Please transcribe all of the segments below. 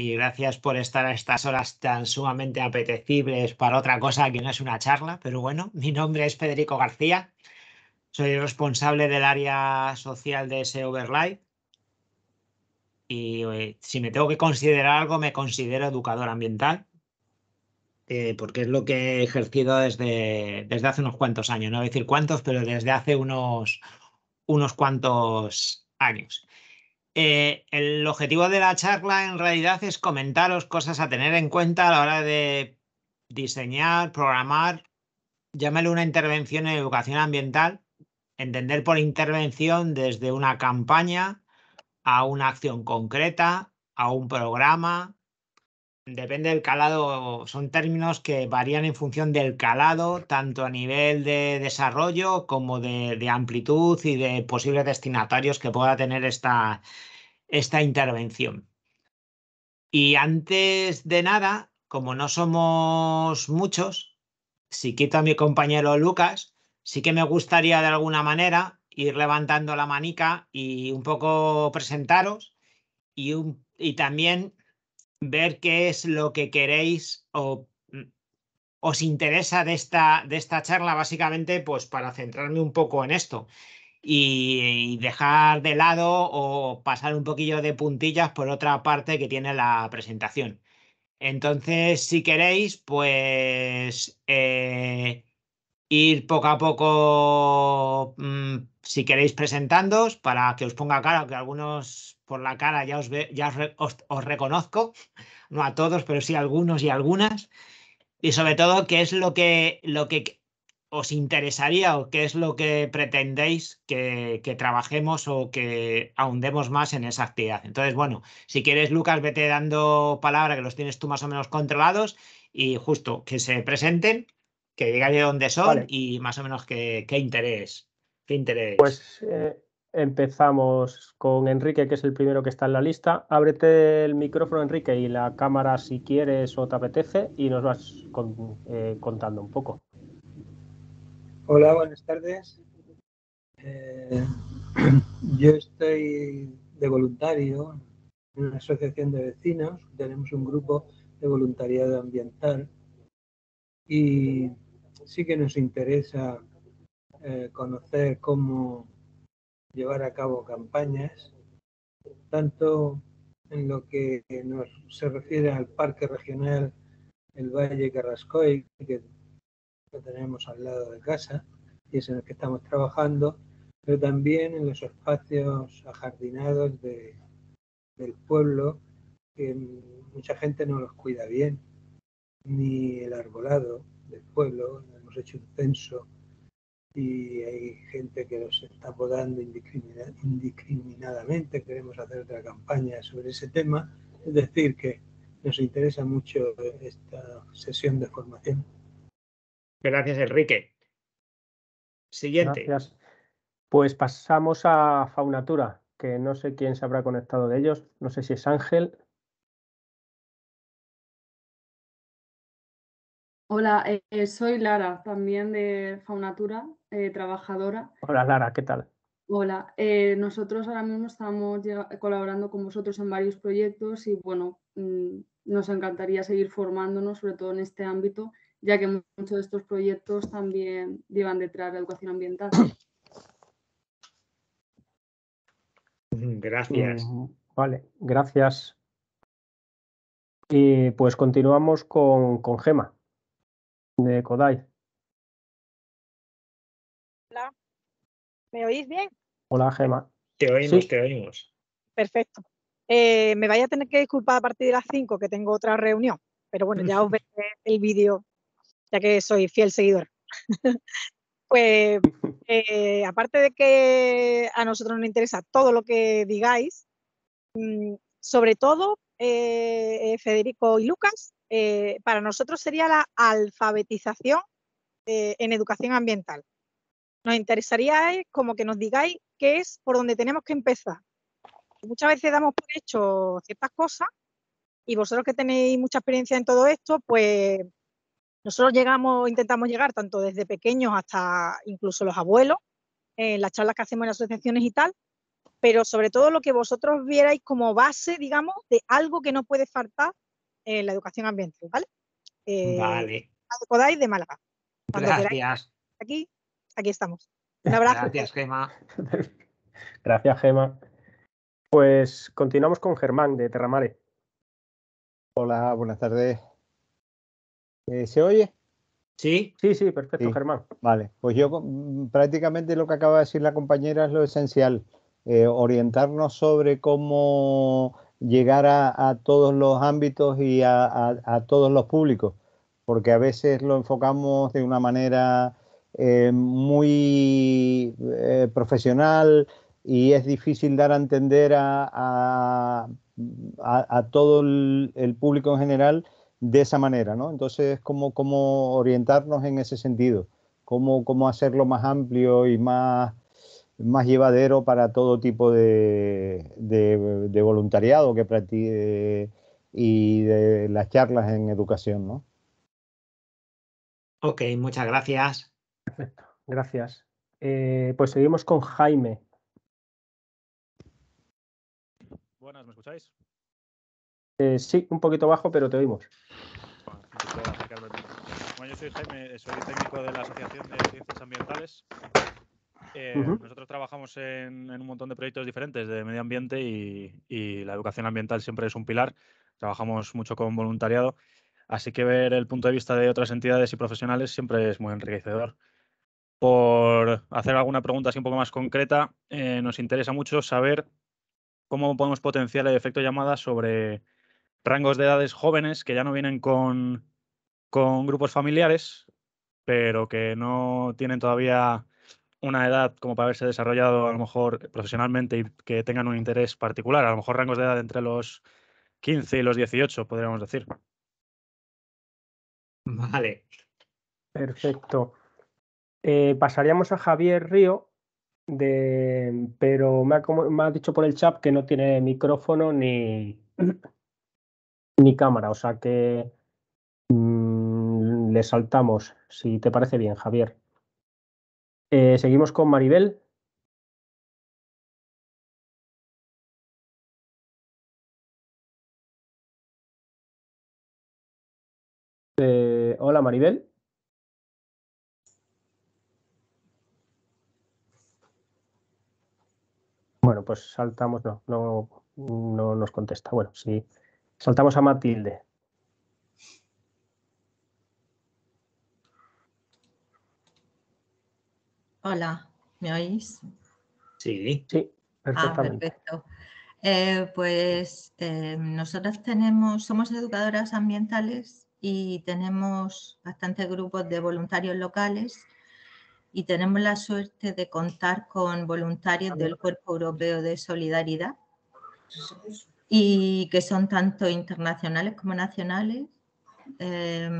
y gracias por estar a estas horas tan sumamente apetecibles para otra cosa que no es una charla, pero bueno, mi nombre es Federico García, soy responsable del área social de ese y eh, si me tengo que considerar algo, me considero educador ambiental, eh, porque es lo que he ejercido desde, desde hace unos cuantos años, no voy a decir cuántos, pero desde hace unos, unos cuantos años. Eh, el objetivo de la charla en realidad es comentaros cosas a tener en cuenta a la hora de diseñar, programar, llámelo una intervención en educación ambiental, entender por intervención desde una campaña a una acción concreta, a un programa, Depende del calado, son términos que varían en función del calado, tanto a nivel de desarrollo como de, amplitud y de posibles destinatarios que pueda tener esta, esta intervención. Y antes de nada, como no somos muchos, si quito a mi compañero Lucas, sí que me gustaría de alguna manera ir levantando la manica y un poco presentaros y, y también ver qué es lo que queréis o mm, os interesa de esta, de esta charla, básicamente, pues para centrarme un poco en esto y, dejar de lado o pasar un poquillo de puntillas por otra parte que tiene la presentación. Entonces, si queréis, pues eh, ir poco a poco, mm, si queréis, presentándoos para que os ponga claro que algunos por la cara ya os, ya os, reconozco, no a todos, pero sí a algunos y algunas. Y sobre todo, ¿qué es lo que, lo que os interesaría o qué es lo que pretendéis que, trabajemos o que ahondemos más en esa actividad? Entonces, bueno, si quieres, Lucas, vete dando palabra, que los tienes tú más o menos controlados y justo que se presenten, que digan de dónde son y más o menos qué, qué interés. Qué interés. Pues eh, Empezamos con Enrique, que es el primero que está en la lista. Ábrete el micrófono, Enrique, y la cámara si quieres o te apetece, y nos vas eh, contando un poco. Hola, buenas tardes. Eh, yo estoy de voluntario en una asociación de vecinos. Tenemos un grupo de voluntariado ambiental y sí que nos interesa eh, conocer cómo llevar a cabo campañas, tanto en lo que se refiere al Parque Regional el Valle Carrascoy, que lo tenemos al lado de casa y es en el que estamos trabajando, pero también en los espacios ajardinados del pueblo, que mucha gente no los cuida bien, ni el arbolado del pueblo, hemos hecho un censo y hay gente que nos está apodando indiscriminadamente. Queremos hacer otra campaña sobre ese tema. Es decir, que nos interesa mucho esta sesión de formación. Gracias, Enrique. Siguiente. Gracias. Pues pasamos a Faunatura, que no sé quién se habrá conectado de ellos. No sé si es Ángel. Hola, eh, soy Lara, también de Faunatura. Eh, trabajadora. Hola Lara, ¿qué tal? Hola, eh, nosotros ahora mismo estamos colaborando con vosotros en varios proyectos y bueno, mm, nos encantaría seguir formándonos, sobre todo en este ámbito, ya que muchos de estos proyectos también llevan detrás la educación ambiental. Mm, gracias. Mm, vale, gracias. Y pues continuamos con, con Gema de Kodai. ¿Me oís bien? Hola, Gema. Te oímos, te oímos. Perfecto. Eh, me vaya a tener que disculpar a partir de las 5 que tengo otra reunión, pero bueno, ya os veré el vídeo, ya que soy fiel seguidor. pues eh, aparte de que a nosotros nos interesa todo lo que digáis, mm, sobre todo eh, Federico y Lucas, para nosotros sería la alfabetización en educación ambiental. Nos interesaría eh, como que nos digáis qué es por donde tenemos que empezar. Muchas veces damos por hecho ciertas cosas y vosotros que tenéis mucha experiencia en todo esto, pues nosotros llegamos, intentamos llegar tanto desde pequeños hasta incluso los abuelos, eh, en las charlas que hacemos en asociaciones y tal, pero sobre todo lo que vosotros vierais como base, digamos, de algo que no puede faltar en la educación ambiental, ¿vale? Eh, vale. Podáis de Málaga. Gracias. aquí aquí estamos. Un abrazo. Gracias, Gema. Gracias, Gema. Pues continuamos con Germán de Terramare. Hola, buenas tardes. Eh, ¿Se oye? Sí. Sí, sí, perfecto, Germán. Vale, pues yo mm, prácticamente lo que acaba de decir la compañera es lo esencial. Eh, orientarnos sobre cómo llegar a, todos los ámbitos y a, todos los públicos, porque a veces lo enfocamos de una manera eh, muy eh, profesional y es difícil dar a entender a, todo el, público en general de esa manera, ¿no? Entonces, ¿cómo, cómo orientarnos en ese sentido? ¿Cómo, hacerlo más amplio y más, más llevadero para todo tipo de, voluntariado que eh, y de las charlas en educación, Ok, muchas gracias. Perfecto, gracias. Eh, pues seguimos con Jaime. Buenas, ¿me escucháis? Eh, sí, un poquito bajo, pero te oímos. Bueno, yo soy Jaime, eh, soy técnico de la Asociación de Ciencias Ambientales. Nosotros trabajamos en, un montón de proyectos diferentes de medio ambiente y, la educación ambiental siempre es un pilar. Trabajamos mucho con voluntariado, así que ver el punto de vista de otras entidades y profesionales siempre es muy enriquecedor por hacer alguna pregunta así un poco más concreta, eh, nos interesa mucho saber cómo podemos potenciar el efecto llamada sobre rangos de edades jóvenes que ya no vienen con, con grupos familiares, pero que no tienen todavía una edad como para haberse desarrollado a lo mejor profesionalmente y que tengan un interés particular, a lo mejor rangos de edad entre los 15 y los 18, podríamos decir. Vale. Perfecto. Eh, pasaríamos a Javier Río, pero me ha, dicho por el chat que no tiene micrófono ni, ni cámara, o sea que mm, le saltamos, si te parece bien, Javier. Eh, seguimos con Maribel. Eh, hola Maribel. Bueno, pues saltamos, no, no, nos contesta. Bueno, sí. Saltamos a Matilde. Hola, ¿me oís? Sí. Sí, ah, perfectamente. perfecto. Eh, pues eh, nosotros tenemos, somos educadoras ambientales y tenemos bastantes grupos de voluntarios locales y tenemos la suerte de contar con voluntarios del Cuerpo Europeo de Solidaridad y que son tanto internacionales como nacionales. Eh,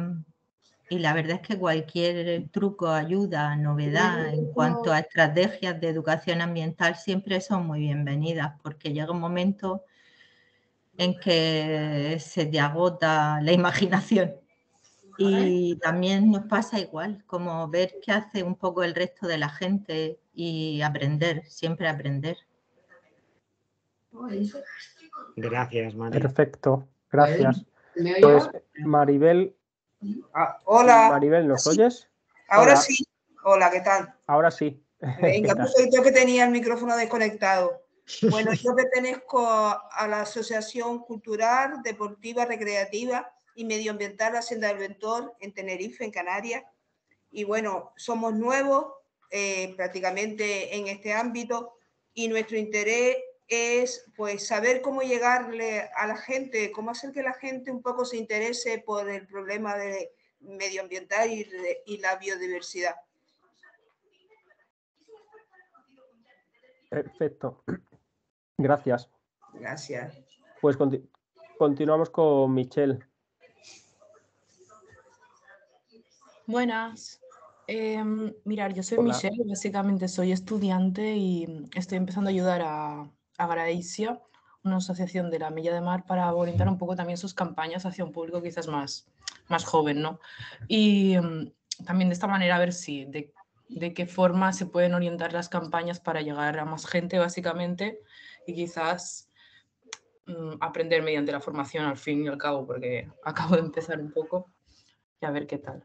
y la verdad es que cualquier truco, ayuda, novedad en cuanto a estrategias de educación ambiental siempre son muy bienvenidas porque llega un momento en que se te agota la imaginación y también nos pasa igual, como ver qué hace un poco el resto de la gente y aprender, siempre aprender. Gracias, Maribel. Perfecto, gracias. pues, Maribel. Ah, hola. Maribel, ¿nos oyes? Ahora sí. Hola, ¿qué tal? Ahora sí. Venga, pues soy yo que tenía el micrófono desconectado. Bueno, yo pertenezco a la Asociación Cultural, Deportiva, Recreativa y medioambiental Hacienda del Ventor en Tenerife, en Canarias. Y bueno, somos nuevos eh, prácticamente en este ámbito y nuestro interés es pues saber cómo llegarle a la gente, cómo hacer que la gente un poco se interese por el problema de medioambiental y, la biodiversidad. Perfecto. Gracias. Gracias. Pues continuamos con Michelle. Buenas. Em, mirar, yo soy Michelle, básicamente soy estudiante y mm, estoy empezando a ayudar a, a una asociación de la Milla de Mar, para orientar un poco también sus campañas hacia un público quizás más, más joven, ¿no? Y mm, también de esta manera a ver si, de, qué forma se pueden orientar las campañas para llegar a más gente, básicamente, y quizás mm, aprender mediante la formación al fin y al cabo, porque acabo de empezar un poco y a ver qué tal.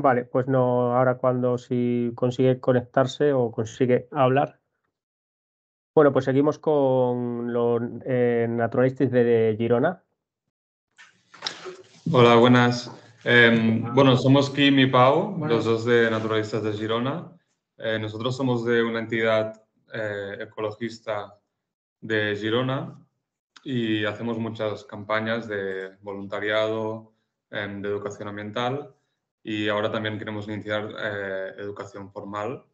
Vale, pues no, ahora cuando si consigue conectarse o consigue hablar. Bueno, pues seguimos con los eh, naturalistas de Girona. Em, Hola, buenas. bueno, somos Kim y Pau, los dos de Naturalistas de Girona. Eh, nosotros somos de una entidad eh, ecologista de Girona y hacemos muchas campañas de voluntariado, em, de educación ambiental y ahora también queremos iniciar eh, educación formal,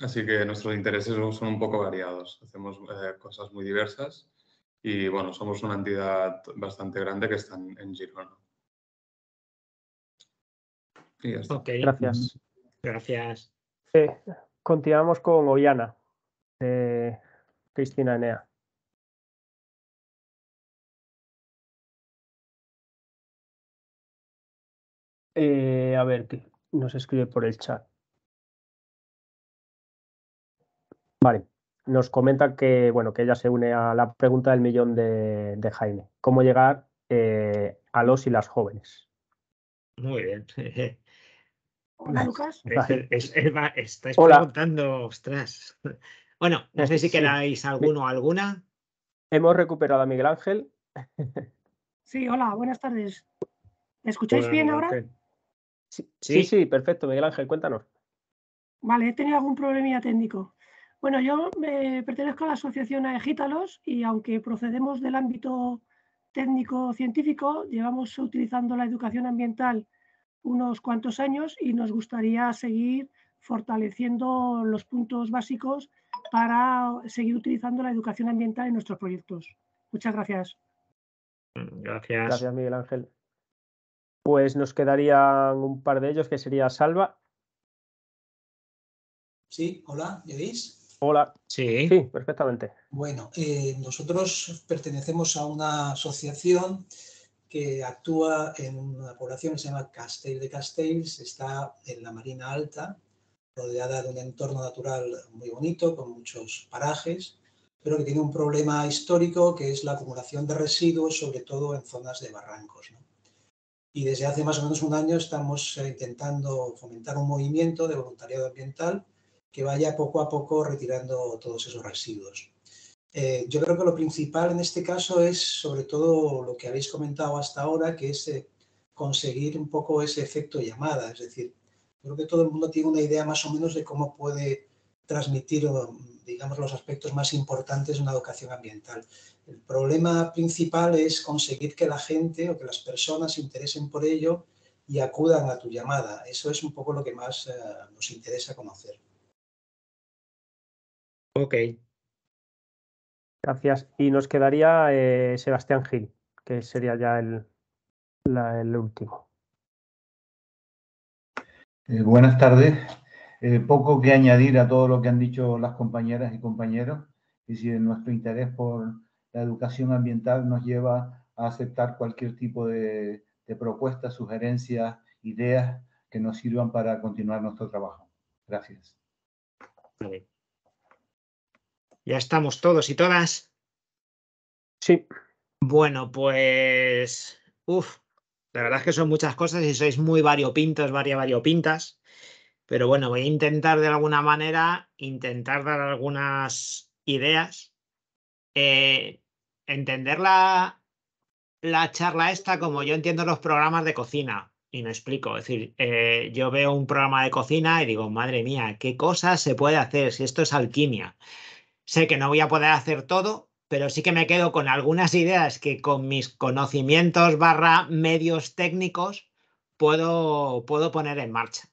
así que nuestros intereses son un poco variados, hacemos eh, cosas muy diversas y bueno, somos una entidad bastante grande que está en Girona. Y Gracias. Gracias. Eh, continuamos con Ollana, Cristina Enea. Eh, a ver, que nos escribe por el chat. Vale, nos comenta que, bueno, que ella se une a la pregunta del millón de, Jaime. ¿Cómo llegar eh, a los y las jóvenes? Muy bien. Hola, Lucas. Es, estáis preguntando, ostras. Bueno, no sé si queráis alguno o alguna. Hemos recuperado a Miguel Ángel. Sí, hola, buenas tardes. ¿Me escucháis bien ahora? Sí, sí, perfecto, Miguel Ángel, cuéntanos. Vale, he tenido algún problema técnico. Bueno, yo pertenezco a la asociación Aegítalos y aunque procedemos del ámbito técnico-científico, llevamos utilizando la educación ambiental unos cuantos años y nos gustaría seguir fortaleciendo los puntos básicos para seguir utilizando la educación ambiental en nuestros proyectos. Muchas gracias. Mm, gracias. Gracias, Miguel Ángel pues nos quedarían un par de ellos, que sería Salva. Sí, hola, ¿me veis? Hola. Sí. Sí, perfectamente. Bueno, eh, nosotros pertenecemos a una asociación que actúa en una población que se llama Castell de Castells, está en la Marina Alta, rodeada de un entorno natural muy bonito, con muchos parajes, pero que tiene un problema histórico que es la acumulación de residuos, sobre todo en zonas de barrancos. ¿no? y desde hace más o menos un año estamos eh, intentando fomentar un movimiento de voluntariado ambiental que vaya poco a poco retirando todos esos residuos. Eh, yo creo que lo principal en este caso es sobre todo lo que habéis comentado hasta ahora, que es eh, conseguir un poco ese efecto llamada. Es decir, creo que todo el mundo tiene una idea más o menos de cómo puede transmitir um, digamos, los aspectos más importantes de una educación ambiental. El problema principal es conseguir que la gente o que las personas se interesen por ello y acudan a tu llamada. Eso es un poco lo que más eh, nos interesa conocer. Ok. Gracias. Y nos quedaría eh, Sebastián Gil, que sería ya el, último. Eh, buenas tardes. Eh, poco que añadir a todo lo que han dicho las compañeras y compañeros. Y si nuestro interés por la educación ambiental nos lleva a aceptar cualquier tipo de, propuestas, sugerencias, ideas que nos sirvan para continuar nuestro trabajo. Gracias. Ya estamos todos y todas. Sí. Bueno, pues, uff, la verdad es que son muchas cosas y sois muy variopintos, varias variopintas. Pero bueno, voy a intentar de alguna manera, intentar dar algunas ideas, eh, entender la, charla esta como yo entiendo los programas de cocina. Y me explico, es decir, eh, yo veo un programa de cocina y digo, madre mía, ¿qué cosas se puede hacer si esto es alquimia? Sé que no voy a poder hacer todo, pero sí que me quedo con algunas ideas que con mis conocimientos barra medios técnicos puedo, puedo poner en marcha.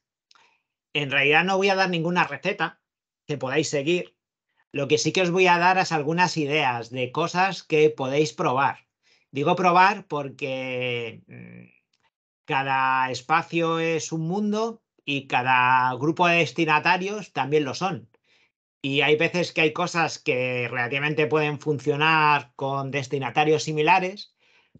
En realidad no voy a dar ninguna receta que podáis seguir. Lo que sí que os voy a dar es algunas ideas de cosas que podéis probar. Digo probar porque mm, cada espacio es un mundo y cada grupo de destinatarios también lo son. Y hay veces que hay cosas que relativamente pueden funcionar con destinatarios similares,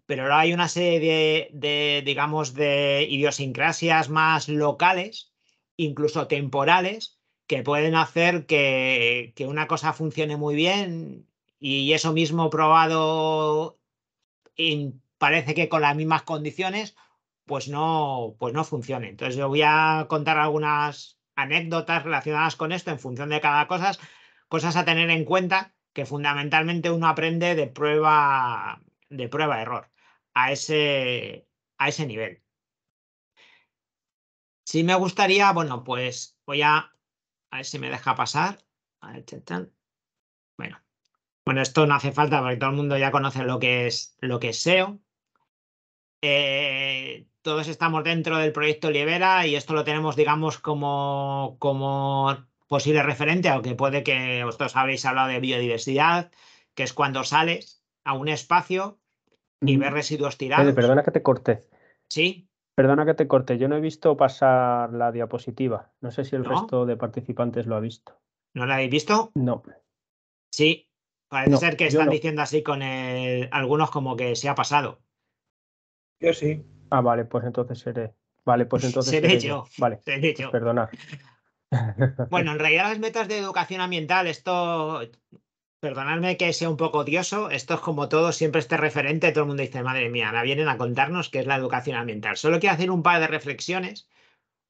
pero ahora hay una serie de digamos, de idiosincrasias más locales incluso temporales, que pueden hacer que, una cosa funcione muy bien y eso mismo probado parece que con las mismas condiciones, pues no, pues no funcione. Entonces yo voy a contar algunas anécdotas relacionadas con esto en función de cada cosa, cosas a tener en cuenta que fundamentalmente uno aprende de prueba de prueba error a ese a ese nivel. Si me gustaría, bueno, pues voy a, a ver si me deja pasar. A Bueno, bueno, esto no hace falta porque todo el mundo ya conoce lo que es, lo que es SEO. Eh, todos estamos dentro del proyecto Libera y esto lo tenemos, digamos, como, como posible referente, aunque puede que vosotros habéis hablado de biodiversidad, que es cuando sales a un espacio y ves residuos tirados. perdona que te corté. Sí. Perdona que te corte, yo no he visto pasar la diapositiva. No sé si el resto de participantes lo ha visto. ¿No la habéis visto? No. Sí, parece ser que están diciendo así con algunos como que se ha pasado. Yo sí. Ah, vale, pues entonces seré. Vale, pues entonces seré, yo. Vale, seré pues yo. Bueno, en realidad las metas de educación ambiental, esto Perdonadme que sea un poco odioso, esto es como todo, siempre este referente, todo el mundo dice, madre mía, ahora vienen a contarnos qué es la educación ambiental. Solo quiero hacer un par de reflexiones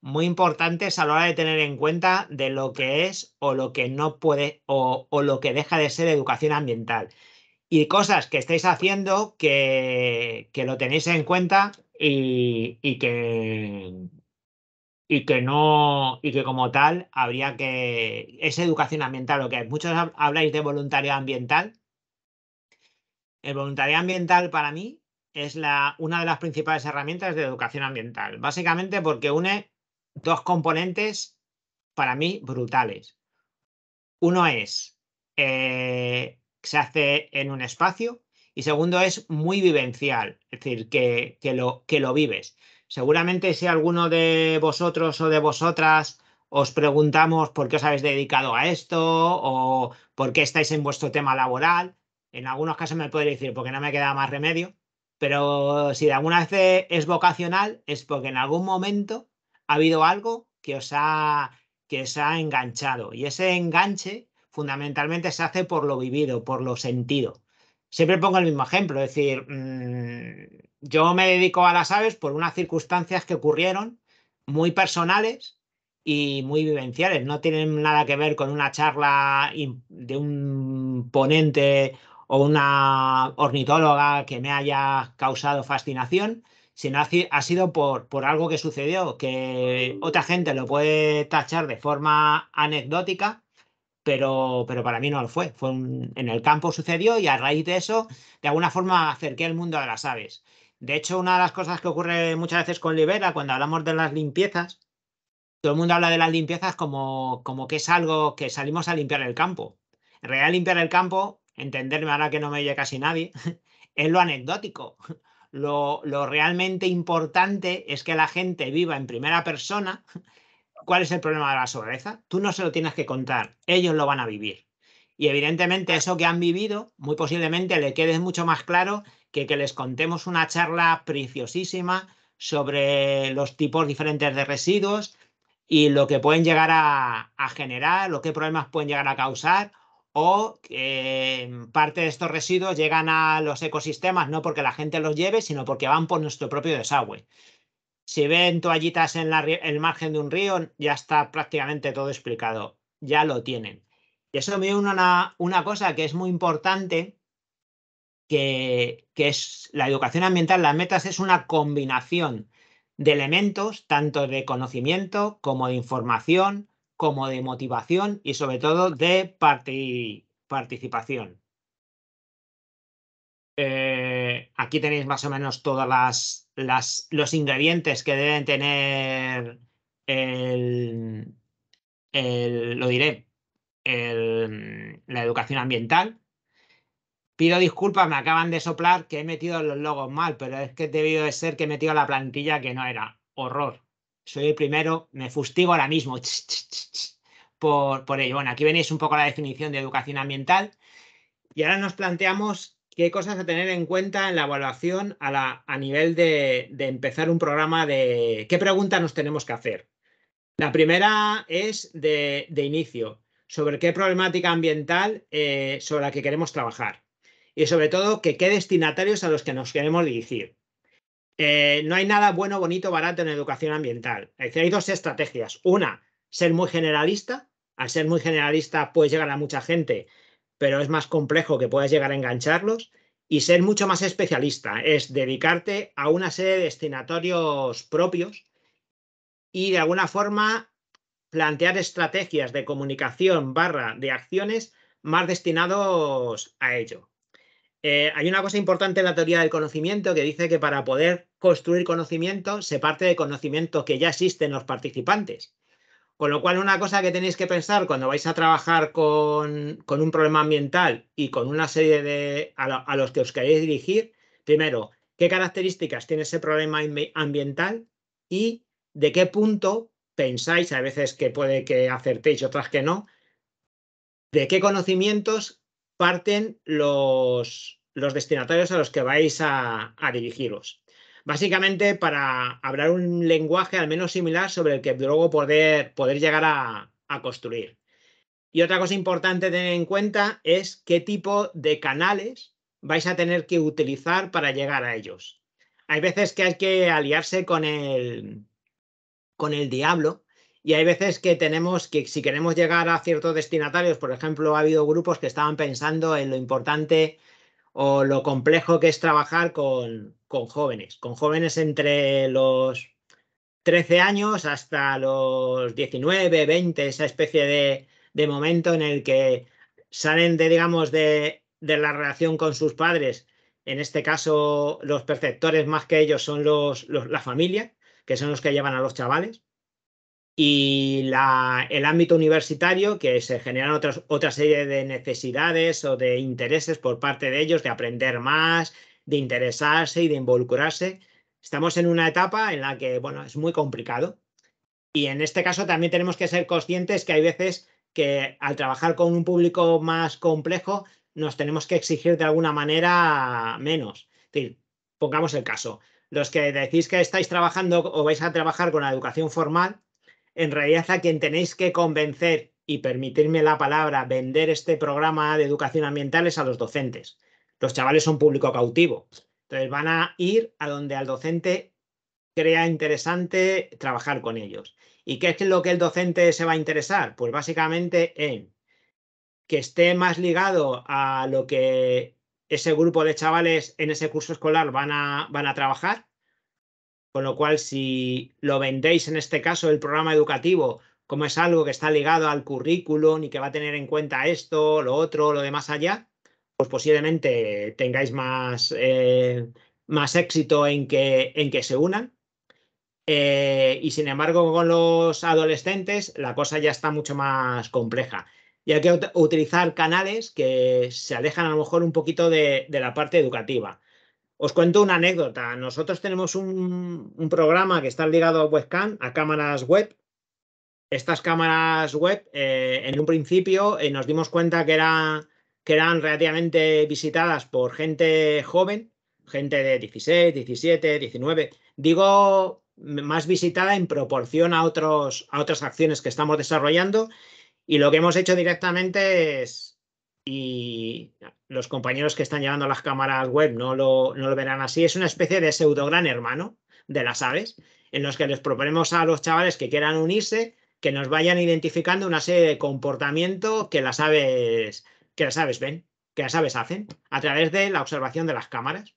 muy importantes a la hora de tener en cuenta de lo que es o lo que no puede o, lo que deja de ser educación ambiental. Y cosas que estáis haciendo que, lo tenéis en cuenta y que, y que no, y que como tal habría que, es educación ambiental lo que hay. Muchos habláis de voluntariado ambiental. El voluntariado ambiental para mí es la, una de las principales herramientas de educación ambiental, básicamente porque une dos componentes para mí brutales. Uno es, que eh, se hace en un espacio y segundo es muy vivencial, es decir, que, que, lo, que lo vives. Seguramente si alguno de vosotros o de vosotras os preguntamos por qué os habéis dedicado a esto o por qué estáis en vuestro tema laboral, en algunos casos me podéis decir porque no me queda más remedio, pero si de alguna vez es vocacional es porque en algún momento ha habido algo que os ha, que os ha enganchado y ese enganche fundamentalmente se hace por lo vivido, por lo sentido. Siempre pongo el mismo ejemplo, es decir, mm, yo me dedico a las aves por unas circunstancias que ocurrieron muy personales y muy vivenciales. No tienen nada que ver con una charla de un ponente o una ornitóloga que me haya causado fascinación, sino ha, sido por, por algo que sucedió, que otra gente lo puede tachar de forma anecdótica, pero, pero para mí no lo fue. Fue en el campo sucedió y a raíz de eso, de alguna forma acerqué el mundo de las aves. De hecho, una de las cosas que ocurre muchas veces con Libera, cuando hablamos de las limpiezas, todo el mundo habla de las limpiezas como, como que es algo que salimos a limpiar el campo. En realidad, limpiar el campo, entenderme ahora que no me oye casi nadie, es lo anecdótico. Lo, realmente importante es que la gente viva en primera persona cuál es el problema de la sobreza. Tú no se lo tienes que contar, ellos lo van a vivir. Y evidentemente eso que han vivido, muy posiblemente le quede mucho más claro que, les contemos una charla preciosísima sobre los tipos diferentes de residuos y lo que pueden llegar a, generar, lo que problemas pueden llegar a causar o que parte de estos residuos llegan a los ecosistemas no porque la gente los lleve, sino porque van por nuestro propio desagüe. Si ven toallitas en el margen de un río, ya está prácticamente todo explicado, ya lo tienen. Y eso me una, una cosa que es muy importante que, es la educación ambiental, las metas es una combinación de elementos, tanto de conocimiento como de información, como de motivación y sobre todo de participación. Eh, aquí tenéis más o menos todos las, los ingredientes que deben tener el, lo diré, la educación ambiental. Pido disculpas, me acaban de soplar que he metido los logos mal, pero es que debido de ser que he metido la plantilla que no era. Horror. Soy el primero, me fustigo ahora mismo por, ello. Bueno, aquí venís un poco la definición de educación ambiental y ahora nos planteamos qué cosas a tener en cuenta en la evaluación a, nivel de, empezar un programa de qué preguntas nos tenemos que hacer. La primera es de, inicio, sobre qué problemática ambiental eh, sobre la que queremos trabajar y sobre todo que qué destinatarios a los que nos queremos dirigir. Eh, no hay nada bueno, bonito, barato en educación ambiental. hay dos estrategias. Una, ser muy generalista. Al ser muy generalista puedes llegar a mucha gente, pero es más complejo que puedas llegar a engancharlos. Y ser mucho más especialista es dedicarte a una serie de destinatorios propios y de alguna forma plantear estrategias de comunicación barra de acciones más destinados a ello. Eh, hay una cosa importante en la teoría del conocimiento que dice que para poder construir conocimiento se parte de conocimiento que ya existen los participantes. Con lo cual, una cosa que tenéis que pensar cuando vais a trabajar con, un problema ambiental y con una serie de a, a, los que os queréis dirigir, primero, qué características tiene ese problema ambiental y de qué punto pensáis, a veces que puede que acertéis, otras que no, de qué conocimientos parten los, los destinatarios a los que vais a, dirigiros. Básicamente para hablar un lenguaje al menos similar sobre el que luego poder, poder llegar a, construir. Y otra cosa importante tener en cuenta es qué tipo de canales vais a tener que utilizar para llegar a ellos. Hay veces que hay que aliarse con el, con el diablo y hay veces que tenemos que, si queremos llegar a ciertos destinatarios, por ejemplo, ha habido grupos que estaban pensando en lo importante o lo complejo que es trabajar con, jóvenes, con jóvenes entre los 13 años hasta los 19, 20, esa especie de, momento en el que salen de, digamos, de, la relación con sus padres. En este caso, los perceptores más que ellos son los, la familia, que son los que llevan a los chavales y el ámbito universitario, que se generan otras, otra serie de necesidades o de intereses por parte de ellos, de aprender más, de interesarse y de involucrarse. Estamos en una etapa en la que, bueno, es muy complicado. Y en este caso también tenemos que ser conscientes que hay veces que al trabajar con un público más complejo, nos tenemos que exigir de alguna manera menos. Es decir, pongamos el caso. Los que decís que estáis trabajando o vais a trabajar con la educación formal, en realidad a quien tenéis que convencer y permitirme la palabra, vender este programa de educación ambiental es a los docentes. Los chavales son público cautivo. Entonces van a ir a donde al docente crea interesante trabajar con ellos. ¿Y qué es lo que el docente se va a interesar? Pues básicamente en que esté más ligado a lo que ese grupo de chavales en ese curso escolar van a, van a trabajar, con lo cual, si lo vendéis en este caso el programa educativo, como es algo que está ligado al currículum y que va a tener en cuenta esto, lo otro, lo demás allá, pues posiblemente tengáis más, eh, más éxito en que, en que se unan. Eh, y sin embargo, con los adolescentes la cosa ya está mucho más compleja. Y hay que utilizar canales que se alejan a lo mejor un poquito de la parte educativa. Os cuento una anécdota. Nosotros tenemos un, programa que está ligado a webcam, a cámaras web. Estas cámaras web, eh, en un principio, eh, nos dimos cuenta que, que eran relativamente visitadas por gente joven, gente de 16, 17, 19. Digo más visitada en proporción a, otros, a otras acciones que estamos desarrollando y lo que hemos hecho directamente es y los compañeros que están llevando las cámaras web no lo, verán así, es una especie de pseudo gran hermano de las aves, en los que les proponemos a los chavales que quieran unirse, que nos vayan identificando una serie de comportamiento que las aves, que las aves ven, que las aves hacen, a través de la observación de las cámaras.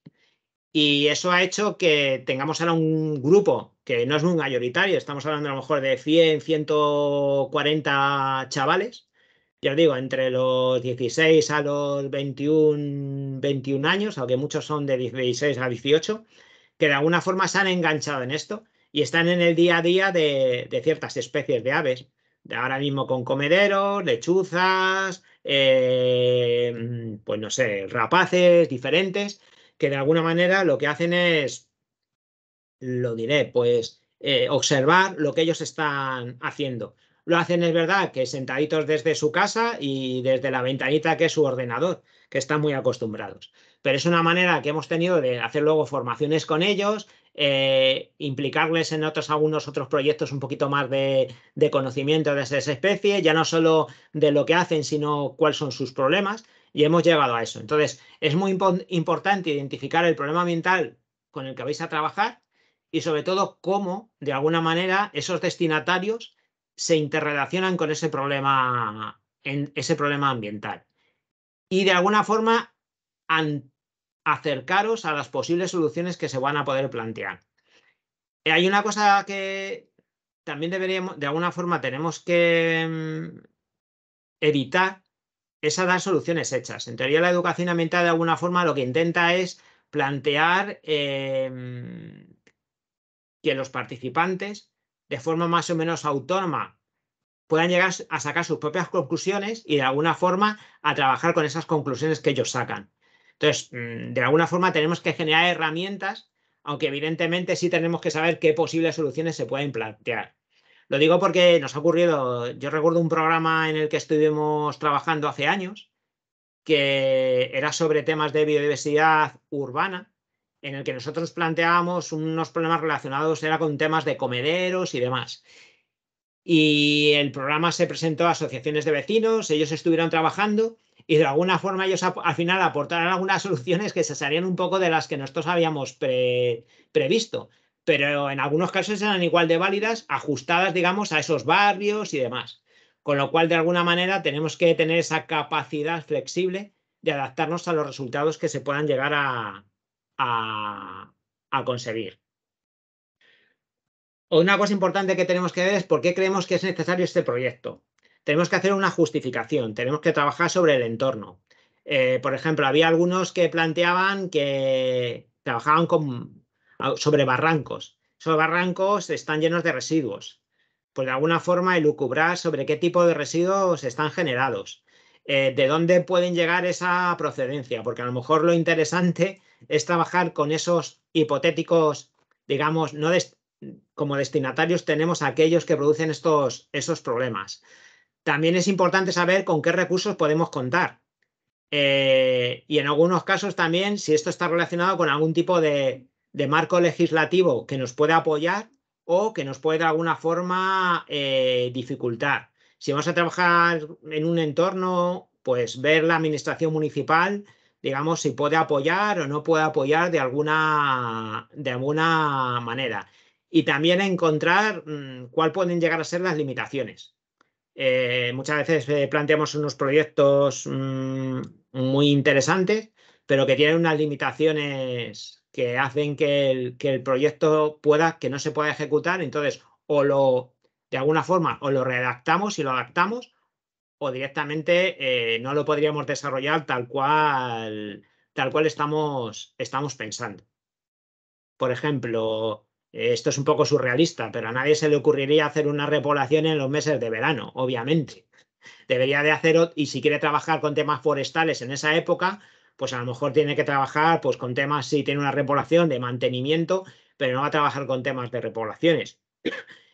Y eso ha hecho que tengamos ahora un grupo que no es muy mayoritario, estamos hablando a lo mejor de 100, 140 chavales, os digo, entre los 16 a los 21, años, aunque muchos son de 16 a 18, que de alguna forma se han enganchado en esto y están en el día a día de, ciertas especies de aves. De Ahora mismo con comederos, lechuzas, eh, pues no sé, rapaces diferentes, que de alguna manera lo que hacen es, lo diré, pues eh, observar lo que ellos están haciendo lo hacen, es verdad, que sentaditos desde su casa y desde la ventanita que es su ordenador, que están muy acostumbrados. Pero es una manera que hemos tenido de hacer luego formaciones con ellos, eh, implicarles en otros algunos otros proyectos un poquito más de, conocimiento de esa especie, ya no solo de lo que hacen, sino cuáles son sus problemas, y hemos llegado a eso. Entonces, es muy importante identificar el problema ambiental con el que vais a trabajar y sobre todo cómo, de alguna manera, esos destinatarios se interrelacionan con ese problema, en ese problema ambiental. Y de alguna forma acercaros a las posibles soluciones que se van a poder plantear. Eh, hay una cosa que también deberíamos, de alguna forma, tenemos que mm, evitar es dar soluciones hechas. En teoría, la educación ambiental de alguna forma lo que intenta es plantear eh, que los participantes de forma más o menos autónoma puedan llegar a sacar sus propias conclusiones y de alguna forma a trabajar con esas conclusiones que ellos sacan. Entonces, mm, de alguna forma tenemos que generar herramientas, aunque evidentemente sí tenemos que saber qué posibles soluciones se pueden plantear. Lo digo porque nos ha ocurrido, yo recuerdo un programa en el que estuvimos trabajando hace años, que era sobre temas de biodiversidad urbana, en el que nosotros planteábamos unos problemas relacionados, era con temas de comederos y demás. Y el programa se presentó a asociaciones de vecinos, ellos estuvieron trabajando y de alguna forma ellos al final aportaron algunas soluciones que se salían un poco de las que nosotros habíamos previsto, pero en algunos casos eran igual de válidas, ajustadas, digamos, a esos barrios y demás. Con lo cual, de alguna manera, tenemos que tener esa capacidad flexible de adaptarnos a los resultados que se puedan llegar a, a, conseguir. Una cosa importante que tenemos que ver es por qué creemos que es necesario este proyecto. Tenemos que hacer una justificación, tenemos que trabajar sobre el entorno. Eh, por ejemplo, había algunos que planteaban que trabajaban con, sobre barrancos. Esos barrancos están llenos de residuos. Pues de alguna forma elucubrar sobre qué tipo de residuos están generados, eh, de dónde pueden llegar esa procedencia, porque a lo mejor lo interesante es trabajar con esos hipotéticos, digamos, no como destinatarios tenemos aquellos que producen estos, esos problemas. También es importante saber con qué recursos podemos contar. Eh, y en algunos casos también, si esto está relacionado con algún tipo de, marco legislativo que nos pueda apoyar o que nos puede de alguna forma eh, dificultar. Si vamos a trabajar en un entorno, pues ver la administración municipal digamos, si puede apoyar o no puede apoyar de alguna, de alguna manera. Y también encontrar mm, cuál pueden llegar a ser las limitaciones. Eh, muchas veces eh, planteamos unos proyectos mm, muy interesantes, pero que tienen unas limitaciones que hacen que el, que el proyecto pueda, que no se pueda ejecutar. Entonces, o lo, de alguna forma, o lo redactamos y lo adaptamos, o directamente eh, no lo podríamos desarrollar tal cual, tal cual estamos, estamos pensando. Por ejemplo, esto es un poco surrealista, pero a nadie se le ocurriría hacer una repoblación en los meses de verano, obviamente. Debería de hacerlo, y si quiere trabajar con temas forestales en esa época, pues a lo mejor tiene que trabajar pues, con temas, si tiene una repoblación de mantenimiento, pero no va a trabajar con temas de repoblaciones.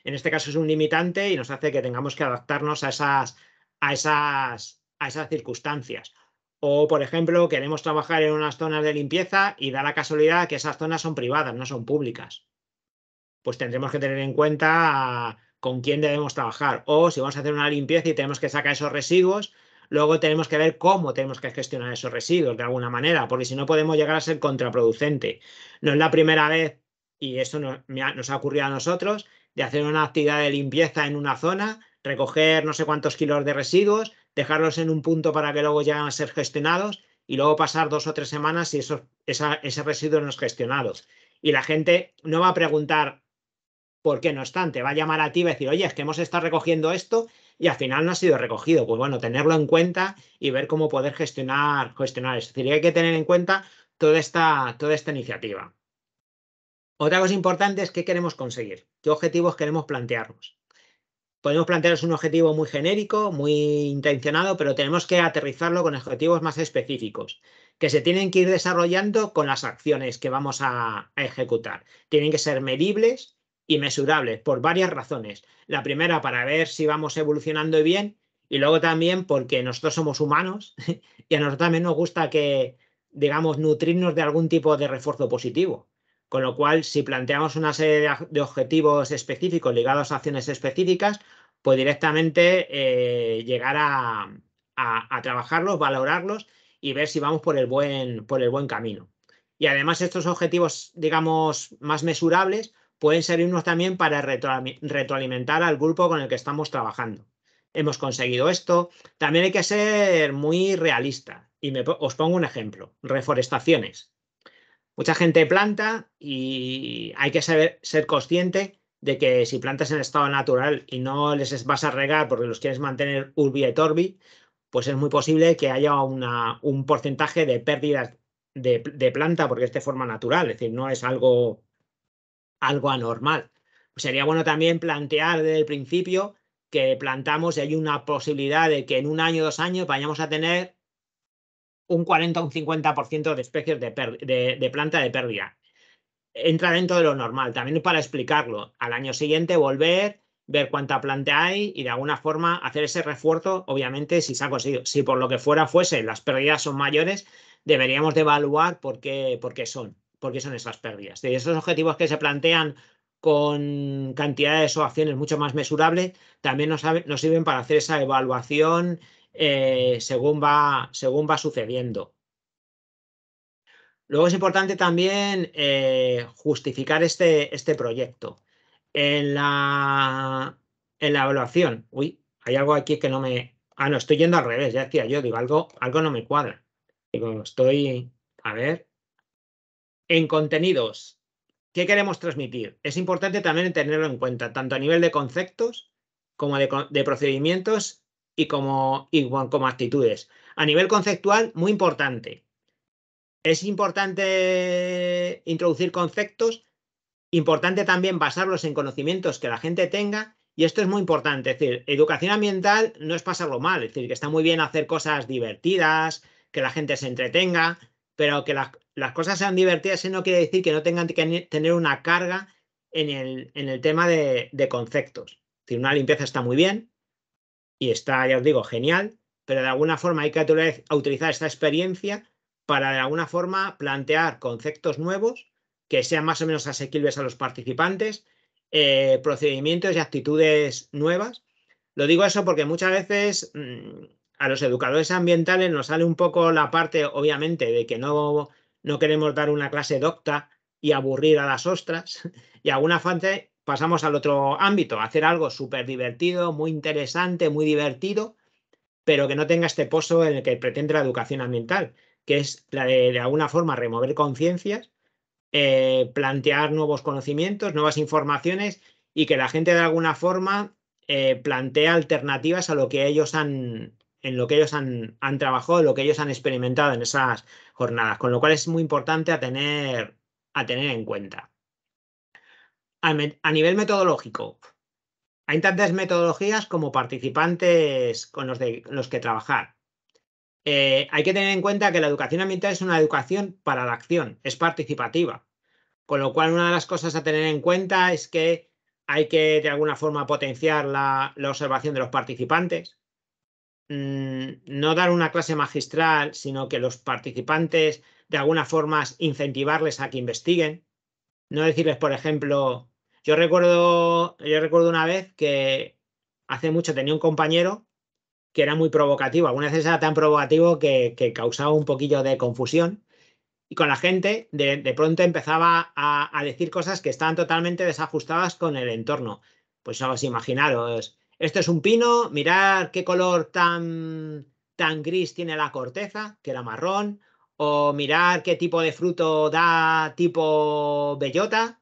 En este caso es un limitante y nos hace que tengamos que adaptarnos a esas a esas, a esas circunstancias. O, por ejemplo, queremos trabajar en unas zonas de limpieza y da la casualidad que esas zonas son privadas, no son públicas. Pues tendremos que tener en cuenta ah, con quién debemos trabajar. O si vamos a hacer una limpieza y tenemos que sacar esos residuos, luego tenemos que ver cómo tenemos que gestionar esos residuos de alguna manera, porque si no podemos llegar a ser contraproducente. No es la primera vez, y eso nos, nos ha ocurrido a nosotros, de hacer una actividad de limpieza en una zona recoger no sé cuántos kilos de residuos, dejarlos en un punto para que luego lleguen a ser gestionados y luego pasar dos o tres semanas y esos, esa, ese residuo no es gestionados. Y la gente no va a preguntar por qué, no obstante, va a llamar a ti y va a decir, oye, es que hemos estado recogiendo esto y al final no ha sido recogido. Pues bueno, tenerlo en cuenta y ver cómo poder gestionar, gestionar Es decir, hay que tener en cuenta toda esta, toda esta iniciativa. Otra cosa importante es qué queremos conseguir, qué objetivos queremos plantearnos podemos plantearnos un objetivo muy genérico, muy intencionado, pero tenemos que aterrizarlo con objetivos más específicos, que se tienen que ir desarrollando con las acciones que vamos a, ejecutar. Tienen que ser medibles y mesurables por varias razones. La primera, para ver si vamos evolucionando bien, y luego también porque nosotros somos humanos y a nosotros también nos gusta que, digamos, nutrirnos de algún tipo de refuerzo positivo. Con lo cual, si planteamos una serie de, objetivos específicos ligados a acciones específicas, pues directamente eh, llegar a, trabajarlos, valorarlos y ver si vamos por el buen, por el buen camino. Y además estos objetivos, digamos, más mesurables pueden servirnos también para retroalimentar al grupo con el que estamos trabajando. Hemos conseguido esto. También hay que ser muy realista. Y os pongo un ejemplo. Reforestaciones mucha gente planta y hay que saber ser consciente de que si plantas en estado natural y no les vas a regar porque los quieres mantener urbi et orbi, pues es muy posible que haya una, un porcentaje de pérdidas de, planta porque es de forma natural, es decir, no es algo, algo anormal. sería bueno también plantear desde el principio que plantamos y hay una posibilidad de que en un año, o dos años vayamos a tener un 40 o un 50% de especies de, de, de, planta de pérdida. Entra dentro de lo normal, también para explicarlo. Al año siguiente volver, ver cuánta planta hay y de alguna forma hacer ese refuerzo, obviamente, si se ha conseguido. Si por lo que fuera fuese las pérdidas son mayores, deberíamos de evaluar por qué, por qué son, por qué son esas pérdidas. De esos objetivos que se plantean con cantidades o acciones mucho más mesurables, también nos, nos sirven para hacer esa evaluación eh, según, va, según va sucediendo. Luego es importante también eh, justificar este, este proyecto. En la, en la evaluación, uy, hay algo aquí que no me... Ah, no, estoy yendo al revés, ya decía yo, digo, algo, algo no me cuadra. Digo, estoy... A ver. En contenidos, ¿qué queremos transmitir? Es importante también tenerlo en cuenta, tanto a nivel de conceptos como de, de procedimientos y como, igual, como actitudes. A nivel conceptual, muy importante. Es importante introducir conceptos, importante también basarlos en conocimientos que la gente tenga y esto es muy importante, es decir, educación ambiental no es pasarlo mal, es decir, que está muy bien hacer cosas divertidas, que la gente se entretenga, pero que las, cosas sean divertidas eso no quiere decir que no tengan que tener una carga en el, en el tema de, de conceptos. Es decir, una limpieza está muy bien, y está, ya os digo, genial, pero de alguna forma hay que utilizar esta experiencia para de alguna forma plantear conceptos nuevos que sean más o menos asequibles a los participantes, eh, procedimientos y actitudes nuevas. Lo digo eso porque muchas veces mm, a los educadores ambientales nos sale un poco la parte, obviamente, de que no, no queremos dar una clase docta y aburrir a las ostras, y alguna, fase, pasamos al otro ámbito, hacer algo súper divertido, muy interesante, muy divertido, pero que no tenga este pozo en el que pretende la educación ambiental, que es la de, alguna forma remover conciencias, eh, plantear nuevos conocimientos, nuevas informaciones y que la gente de alguna forma eh, plantea alternativas a lo que ellos han en lo que ellos han, trabajado, lo que ellos han experimentado en esas jornadas, con lo cual es muy importante a tener, a tener en cuenta a nivel metodológico, hay tantas metodologías como participantes con los, de, los que trabajar. Eh, hay que tener en cuenta que la educación ambiental es una educación para la acción, es participativa. Con lo cual, una de las cosas a tener en cuenta es que hay que, de alguna forma, potenciar la, observación de los participantes. Mm, no dar una clase magistral, sino que los participantes, de alguna forma, incentivarles a que investiguen. No decirles, por ejemplo, yo recuerdo, yo recuerdo una vez que hace mucho tenía un compañero que era muy provocativo, algunas veces era tan provocativo que, causaba un poquillo de confusión y con la gente de, pronto empezaba a, decir cosas que estaban totalmente desajustadas con el entorno. Pues os pues imaginaros, esto es un pino, mirar qué color tan, tan gris tiene la corteza, que era marrón, o mirar qué tipo de fruto da tipo bellota,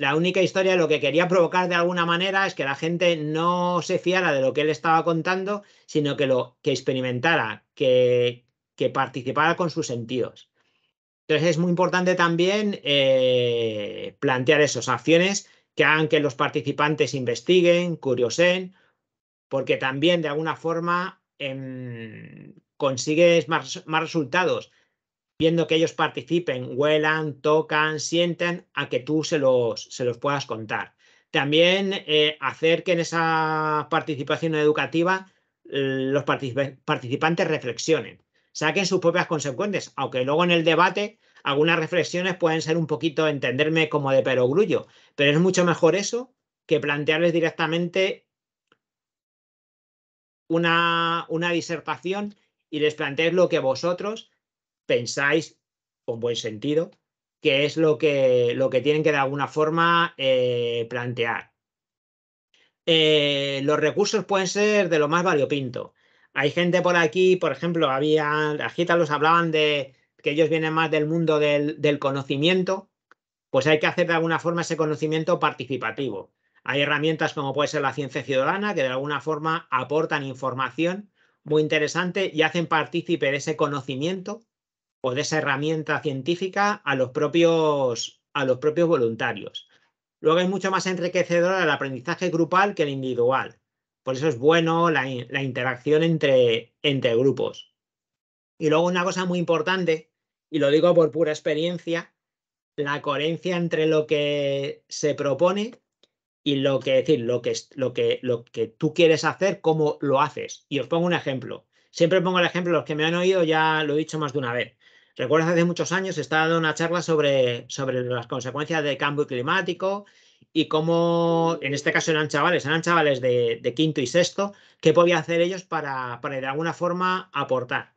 la única historia lo que quería provocar de alguna manera es que la gente no se fiara de lo que él estaba contando, sino que lo que experimentara, que, que participara con sus sentidos. Entonces es muy importante también eh, plantear esas acciones que hagan que los participantes investiguen, curiosen, porque también de alguna forma em, consigues más, más resultados viendo que ellos participen, huelan, tocan, sienten, a que tú se los, puedas contar. También eh, hacer que en esa participación educativa los participantes reflexionen, saquen sus propias consecuencias, aunque luego en el debate algunas reflexiones pueden ser un poquito entenderme como de perogrullo, pero es mucho mejor eso que plantearles directamente una, una disertación y les planteéis lo que vosotros pensáis, con buen sentido, que es lo que, lo que tienen que de alguna forma eh, plantear. Eh, los recursos pueden ser de lo más variopinto. Hay gente por aquí, por ejemplo, había, los hablaban de que ellos vienen más del mundo del, del conocimiento, pues hay que hacer de alguna forma ese conocimiento participativo. Hay herramientas como puede ser la ciencia ciudadana que de alguna forma aportan información muy interesante y hacen partícipe de ese conocimiento pues, de esa herramienta científica a los propios, a los propios voluntarios. Luego es mucho más enriquecedor el aprendizaje grupal que el individual. Por eso es bueno la, interacción entre, entre grupos. Y luego una cosa muy importante, y lo digo por pura experiencia, la coherencia entre lo que se propone y lo que decir, lo que, lo que, lo que tú quieres hacer, cómo lo haces. Y os pongo un ejemplo. Siempre pongo el ejemplo, los que me han oído ya lo he dicho más de una vez. Recuerdo hace muchos años estaba dando una charla sobre, sobre las consecuencias del cambio climático y cómo, en este caso eran chavales, eran chavales de, quinto y sexto, qué podía hacer ellos para, de alguna forma aportar.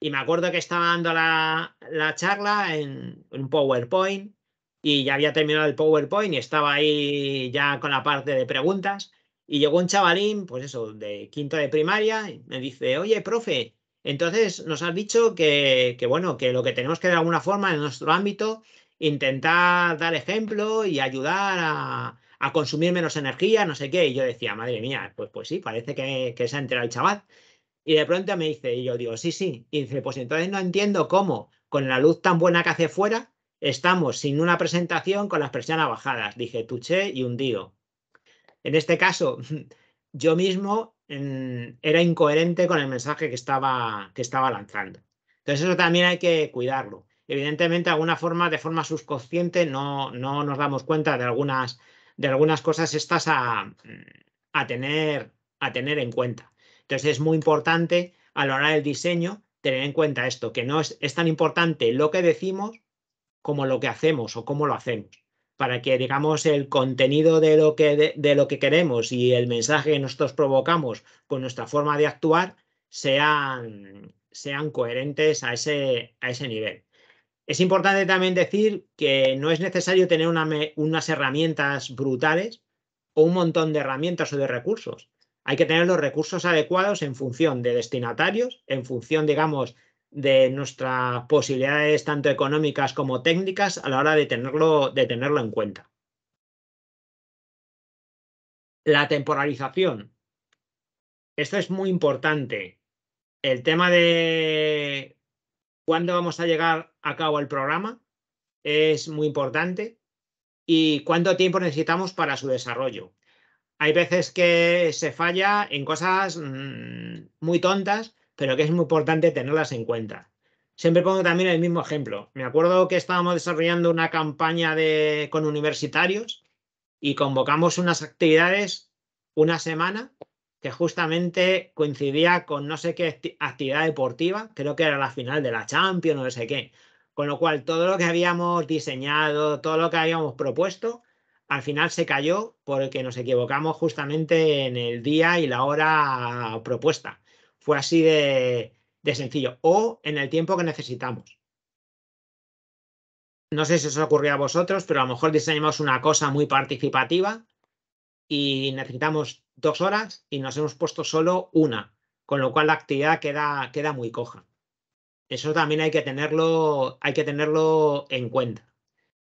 Y me acuerdo que estaba dando la, la charla en un PowerPoint y ya había terminado el PowerPoint y estaba ahí ya con la parte de preguntas. Y llegó un chavalín, pues eso, de quinto de primaria, y me dice, oye, profe, entonces, nos has dicho que, bueno, que lo que tenemos que de alguna forma en nuestro ámbito, intentar dar ejemplo y ayudar a, consumir menos energía, no sé qué. Y yo decía, madre mía, pues, pues sí, parece que, se ha enterado el chaval. Y de pronto me dice, y yo digo, sí, sí. Y dice, pues entonces no entiendo cómo, con la luz tan buena que hace fuera, estamos sin una presentación con las persianas bajadas. Dije, tuché y hundido. En este caso, yo mismo Mm, era incoherente con el mensaje que estaba, que estaba lanzando. Entonces eso también hay que cuidarlo. Evidentemente, alguna forma, de forma subconsciente, no, no nos damos cuenta de algunas, de algunas cosas estas mm, a, tener, a tener en cuenta. Entonces es muy importante a la hora del diseño tener en cuenta esto, que no es, es tan importante lo que decimos como lo que hacemos o cómo lo hacemos para que, digamos, el contenido de lo que, de, lo que queremos y el mensaje que nosotros provocamos con nuestra forma de actuar sean, sean coherentes a ese, a ese nivel. Es importante también decir que no es necesario tener unas herramientas brutales o un montón de herramientas o de recursos. Hay que tener los recursos adecuados en función de destinatarios, en función, digamos, de nuestras posibilidades tanto económicas como técnicas a la hora de tenerlo, de tenerlo en cuenta. La temporalización. Esto es muy importante. El tema de cuándo vamos a llegar a cabo el programa es muy importante y cuánto tiempo necesitamos para su desarrollo. Hay veces que se falla en cosas mm, muy tontas pero que es muy importante tenerlas en cuenta. Siempre pongo también el mismo ejemplo. Me acuerdo que estábamos desarrollando una campaña de, con universitarios y convocamos unas actividades una semana que justamente coincidía con no sé qué actividad deportiva, creo que era la final de la Champions, no sé qué. Con lo cual, todo lo que habíamos diseñado, todo lo que habíamos propuesto, al final se cayó porque nos equivocamos justamente en el día y la hora propuesta. Fue así de, sencillo. O en el tiempo que necesitamos. No sé si os ocurrió a vosotros, pero a lo mejor diseñamos una cosa muy participativa y necesitamos dos horas y nos hemos puesto solo una, con lo cual la actividad queda, queda muy coja. Eso también hay que tenerlo, hay que tenerlo en cuenta.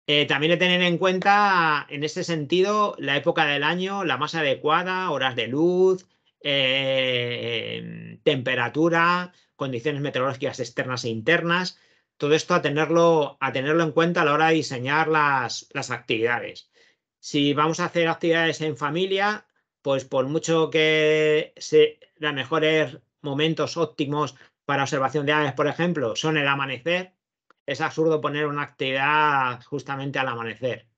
Eh, también hay que tener en cuenta, en este sentido, la época del año, la más adecuada, horas de luz, eh, em, temperatura, condiciones meteorológicas externas e internas, todo esto a tenerlo, a tenerlo en cuenta a la hora de diseñar las, actividades. Si vamos a hacer actividades en familia, pues por mucho que se, los mejores momentos óptimos para observación de aves, por ejemplo, son el amanecer, es absurdo poner una actividad justamente al amanecer.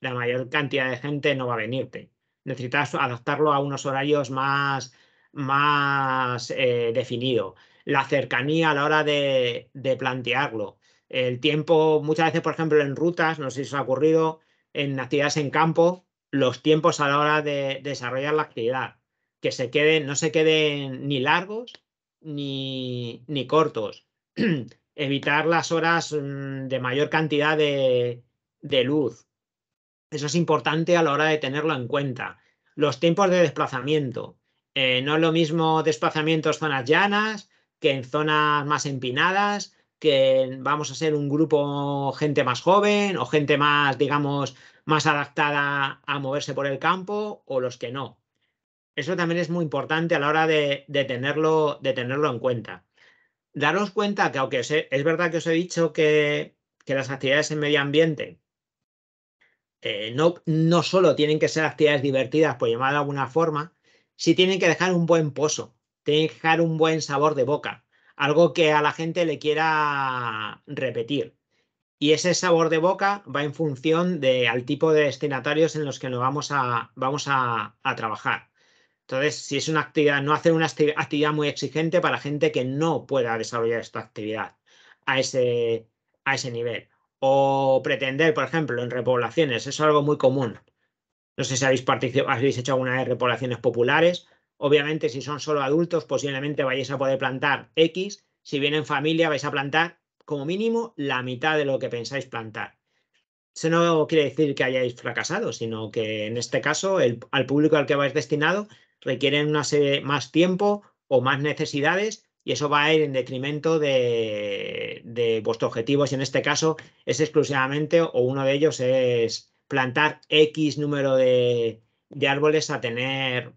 La mayor cantidad de gente no va a venirte necesitas adaptarlo a unos horarios más, más eh, definidos. La cercanía a la hora de, plantearlo. El tiempo, muchas veces, por ejemplo, en rutas, no sé si os ha ocurrido, en actividades en campo, los tiempos a la hora de desarrollar la actividad, que se queden, no se queden ni largos ni, ni cortos. Evitar las horas mm, de mayor cantidad de, de luz, eso es importante a la hora de tenerlo en cuenta. Los tiempos de desplazamiento. Eh, no es lo mismo desplazamientos zonas llanas que en zonas más empinadas, que vamos a ser un grupo gente más joven o gente más, digamos, más adaptada a moverse por el campo o los que no. Eso también es muy importante a la hora de, tenerlo, de tenerlo en cuenta. Daros cuenta que aunque es verdad que os he dicho que, que las actividades en medio ambiente eh, no, no solo tienen que ser actividades divertidas, por llamar de alguna forma, si tienen que dejar un buen pozo, tienen que dejar un buen sabor de boca, algo que a la gente le quiera repetir. Y ese sabor de boca va en función de, tipo de destinatarios en los que nos vamos a, vamos a trabajar. Entonces, si es una actividad, no hacer una actividad muy exigente para gente que no pueda desarrollar esta actividad a ese, a ese nivel o pretender, por ejemplo, en repoblaciones. es algo muy común. No sé si habéis, hecho alguna de repoblaciones populares. Obviamente, si son solo adultos, posiblemente vayáis a poder plantar X. Si vienen familia, vais a plantar como mínimo la mitad de lo que pensáis plantar. Eso no quiere decir que hayáis fracasado, sino que en este caso el, al público al que vais destinado requieren una serie, más tiempo o más necesidades y eso va a ir en detrimento de, vuestro objetivo, si en este caso es exclusivamente o uno de ellos es plantar X número de, árboles a tener,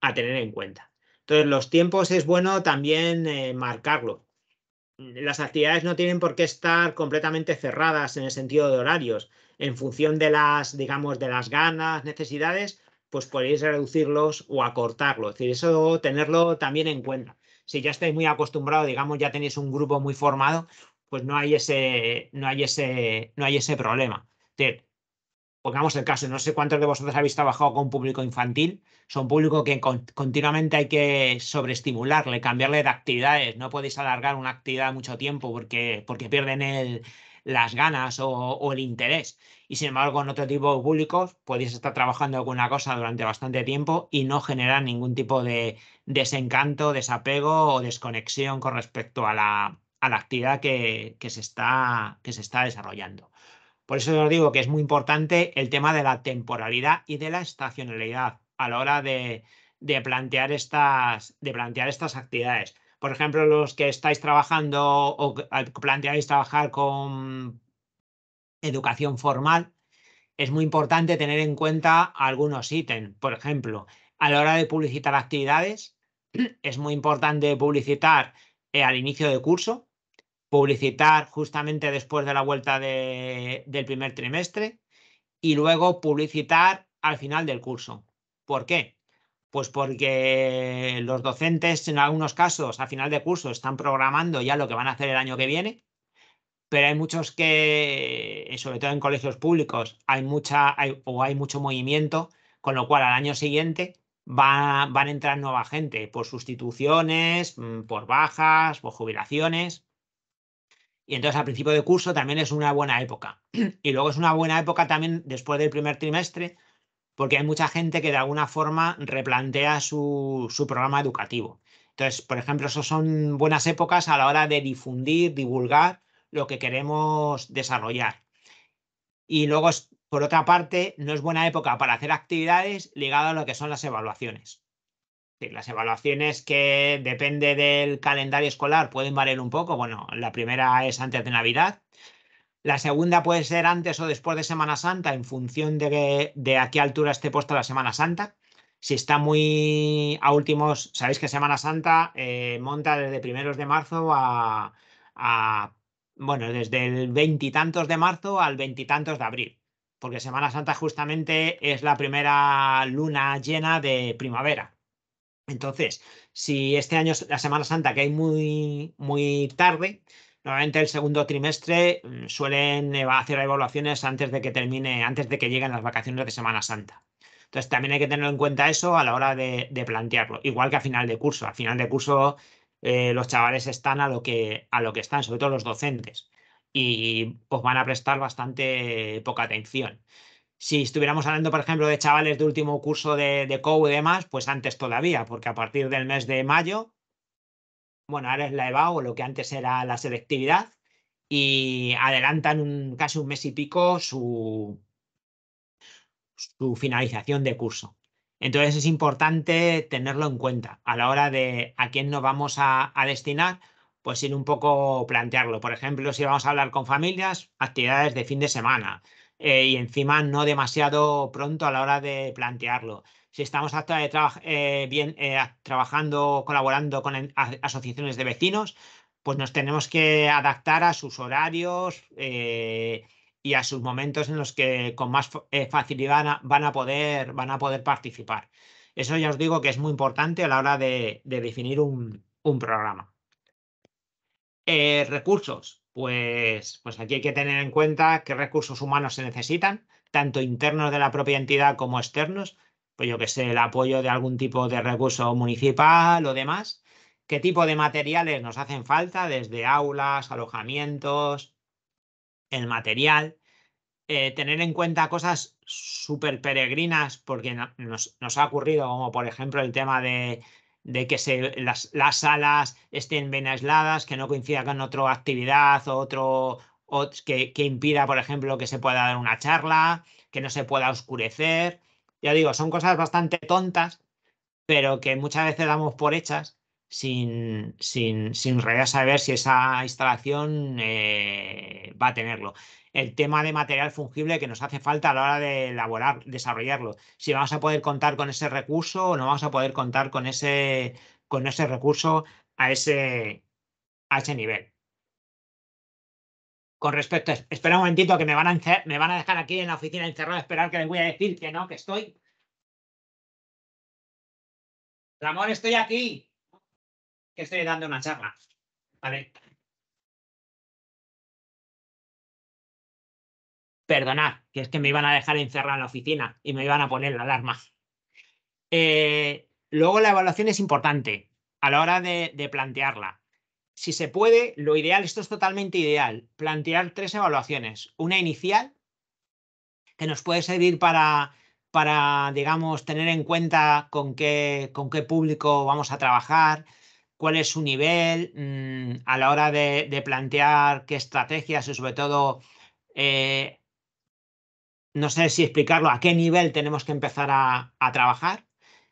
a tener en cuenta. Entonces, los tiempos es bueno también eh, marcarlo. Las actividades no tienen por qué estar completamente cerradas en el sentido de horarios. En función de las, digamos, de las ganas, necesidades, pues podéis reducirlos o acortarlos. Es decir, eso tenerlo también en cuenta si ya estáis muy acostumbrados, digamos, ya tenéis un grupo muy formado, pues no hay ese, no hay ese, no hay ese problema. pongamos el caso, no sé cuántos de vosotros habéis trabajado con público infantil, son público que continuamente hay que sobreestimularle, cambiarle de actividades, no podéis alargar una actividad mucho tiempo porque, porque pierden el, las ganas o, el interés. Y sin embargo, en otro tipo de públicos podéis estar trabajando alguna cosa durante bastante tiempo y no generar ningún tipo de desencanto, desapego o desconexión con respecto a la, a la actividad que, se está, que se está desarrollando. Por eso os digo que es muy importante el tema de la temporalidad y de la estacionalidad a la hora de, de plantear estas, de plantear estas actividades por ejemplo, los que estáis trabajando o planteáis trabajar con educación formal, es muy importante tener en cuenta algunos ítems. Por ejemplo, a la hora de publicitar actividades, es muy importante publicitar eh, al inicio del curso, publicitar justamente después de la vuelta del primer trimestre y luego publicitar al final del curso. ¿Por qué? Pues porque los docentes en algunos casos a final de curso están programando ya lo que van a hacer el año que viene, pero hay muchos que, eh, sobre todo en colegios públicos, hay mucha o hay mucho movimiento, con lo cual al año siguiente van a entrar nueva gente por sustituciones, mm, por bajas, por jubilaciones. Y entonces al principio de curso también es una buena época. Y luego es una buena época también después del primer trimestre porque hay mucha gente que de alguna forma replantea su, programa educativo. Entonces, por ejemplo, esas son buenas épocas a la hora de difundir, divulgar lo que queremos desarrollar. Y luego, por otra parte, no es buena época para hacer actividades ligadas a lo que son las evaluaciones. Las evaluaciones que depende del calendario escolar pueden valer un poco. Bueno, la primera es antes de Navidad, la segunda puede ser antes o después de Semana Santa, en función de, a qué altura esté puesta la Semana Santa. Si está muy a últimos, sabéis que Semana Santa eh, monta desde primeros de marzo a, bueno, desde el veintitantos de marzo al veintitantos de abril, porque Semana Santa justamente es la primera luna llena de primavera. Entonces, si este año la Semana Santa hay muy, muy tarde, Normalmente el segundo trimestre mm, suelen eh, hacer evaluaciones antes de que termine, antes de que lleguen las vacaciones de Semana Santa. Entonces también hay que tener en cuenta eso a la hora de, plantearlo, igual que a final de curso. A final de curso eh, los chavales están a lo, que, a lo que están, sobre todo los docentes, y os van a prestar bastante poca atención. Si estuviéramos hablando, por ejemplo, de chavales de último curso de, de COU y demás, pues antes todavía, porque a partir del mes de mayo bueno, ahora es la EVA o lo que antes era la selectividad, y adelantan un, casi un mes y pico su, su finalización de curso. Entonces es importante tenerlo en cuenta a la hora de a quién nos vamos a, destinar, pues ir un poco plantearlo. Por ejemplo, si vamos a hablar con familias, actividades de fin de semana eh, y encima no demasiado pronto a la hora de plantearlo si estamos eh, eh, bien, eh, trabajando, colaborando con asociaciones de vecinos, pues nos tenemos que adaptar a sus horarios eh, y a sus momentos en los que con más facilidad van a, poder, van a poder participar. Eso ya os digo que es muy importante a la hora de, definir un, programa. recursos. Pues, pues aquí hay que tener en cuenta qué recursos humanos se necesitan, tanto internos de la propia entidad como externos, pues yo que sé, el apoyo de algún tipo de recurso municipal o demás. ¿Qué tipo de materiales nos hacen falta? Desde aulas, alojamientos, el material. Eh, tener en cuenta cosas súper peregrinas, porque nos, ha ocurrido, como por ejemplo el tema de, que las, salas estén bien aisladas, que no coincida con otra actividad o otro, que, que impida, por ejemplo, que se pueda dar una charla, que no se pueda oscurecer ya digo, son cosas bastante tontas, pero que muchas veces damos por hechas sin, sin, sin saber si esa instalación eh, va a tenerlo. El tema de material fungible que nos hace falta a la hora de elaborar, desarrollarlo. Si vamos a poder contar con ese recurso o no vamos a poder contar con ese, con ese recurso a ese, a ese nivel con respecto, espera un momentito que me van, a me van a dejar aquí en la oficina encerrado, esperar que les voy a decir que no, que estoy. Ramón, estoy aquí. Que estoy dando una charla. Vale. Perdonad, que es que me iban a dejar encerrado en la oficina y me iban a poner la alarma. Eh, luego la evaluación es importante a la hora de plantearla si se puede, lo ideal, esto es totalmente ideal, plantear tres evaluaciones. Una inicial, que nos puede servir para, para digamos, tener en cuenta con qué, con qué público vamos a trabajar, cuál es su nivel mm, a la hora de, plantear qué estrategias y sobre todo, eh, no sé si explicarlo, a qué nivel tenemos que empezar a trabajar.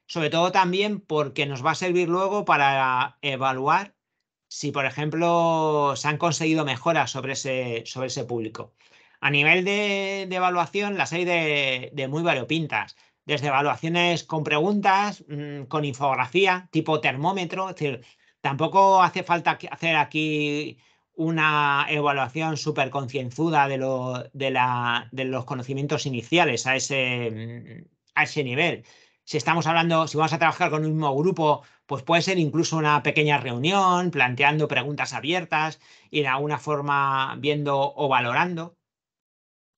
Sobre todo también porque nos va a servir luego para evaluar si, por ejemplo, se han conseguido mejoras sobre ese, sobre ese público. A nivel de, evaluación, las hay de, muy variopintas, desde evaluaciones con preguntas, mm, con infografía, tipo termómetro, es decir, tampoco hace falta hacer aquí una evaluación súper concienzuda de, los conocimientos iniciales a mm, a ese nivel, si estamos hablando, si vamos a trabajar con un mismo grupo, pues puede ser incluso una pequeña reunión, planteando preguntas abiertas y de alguna forma viendo o valorando.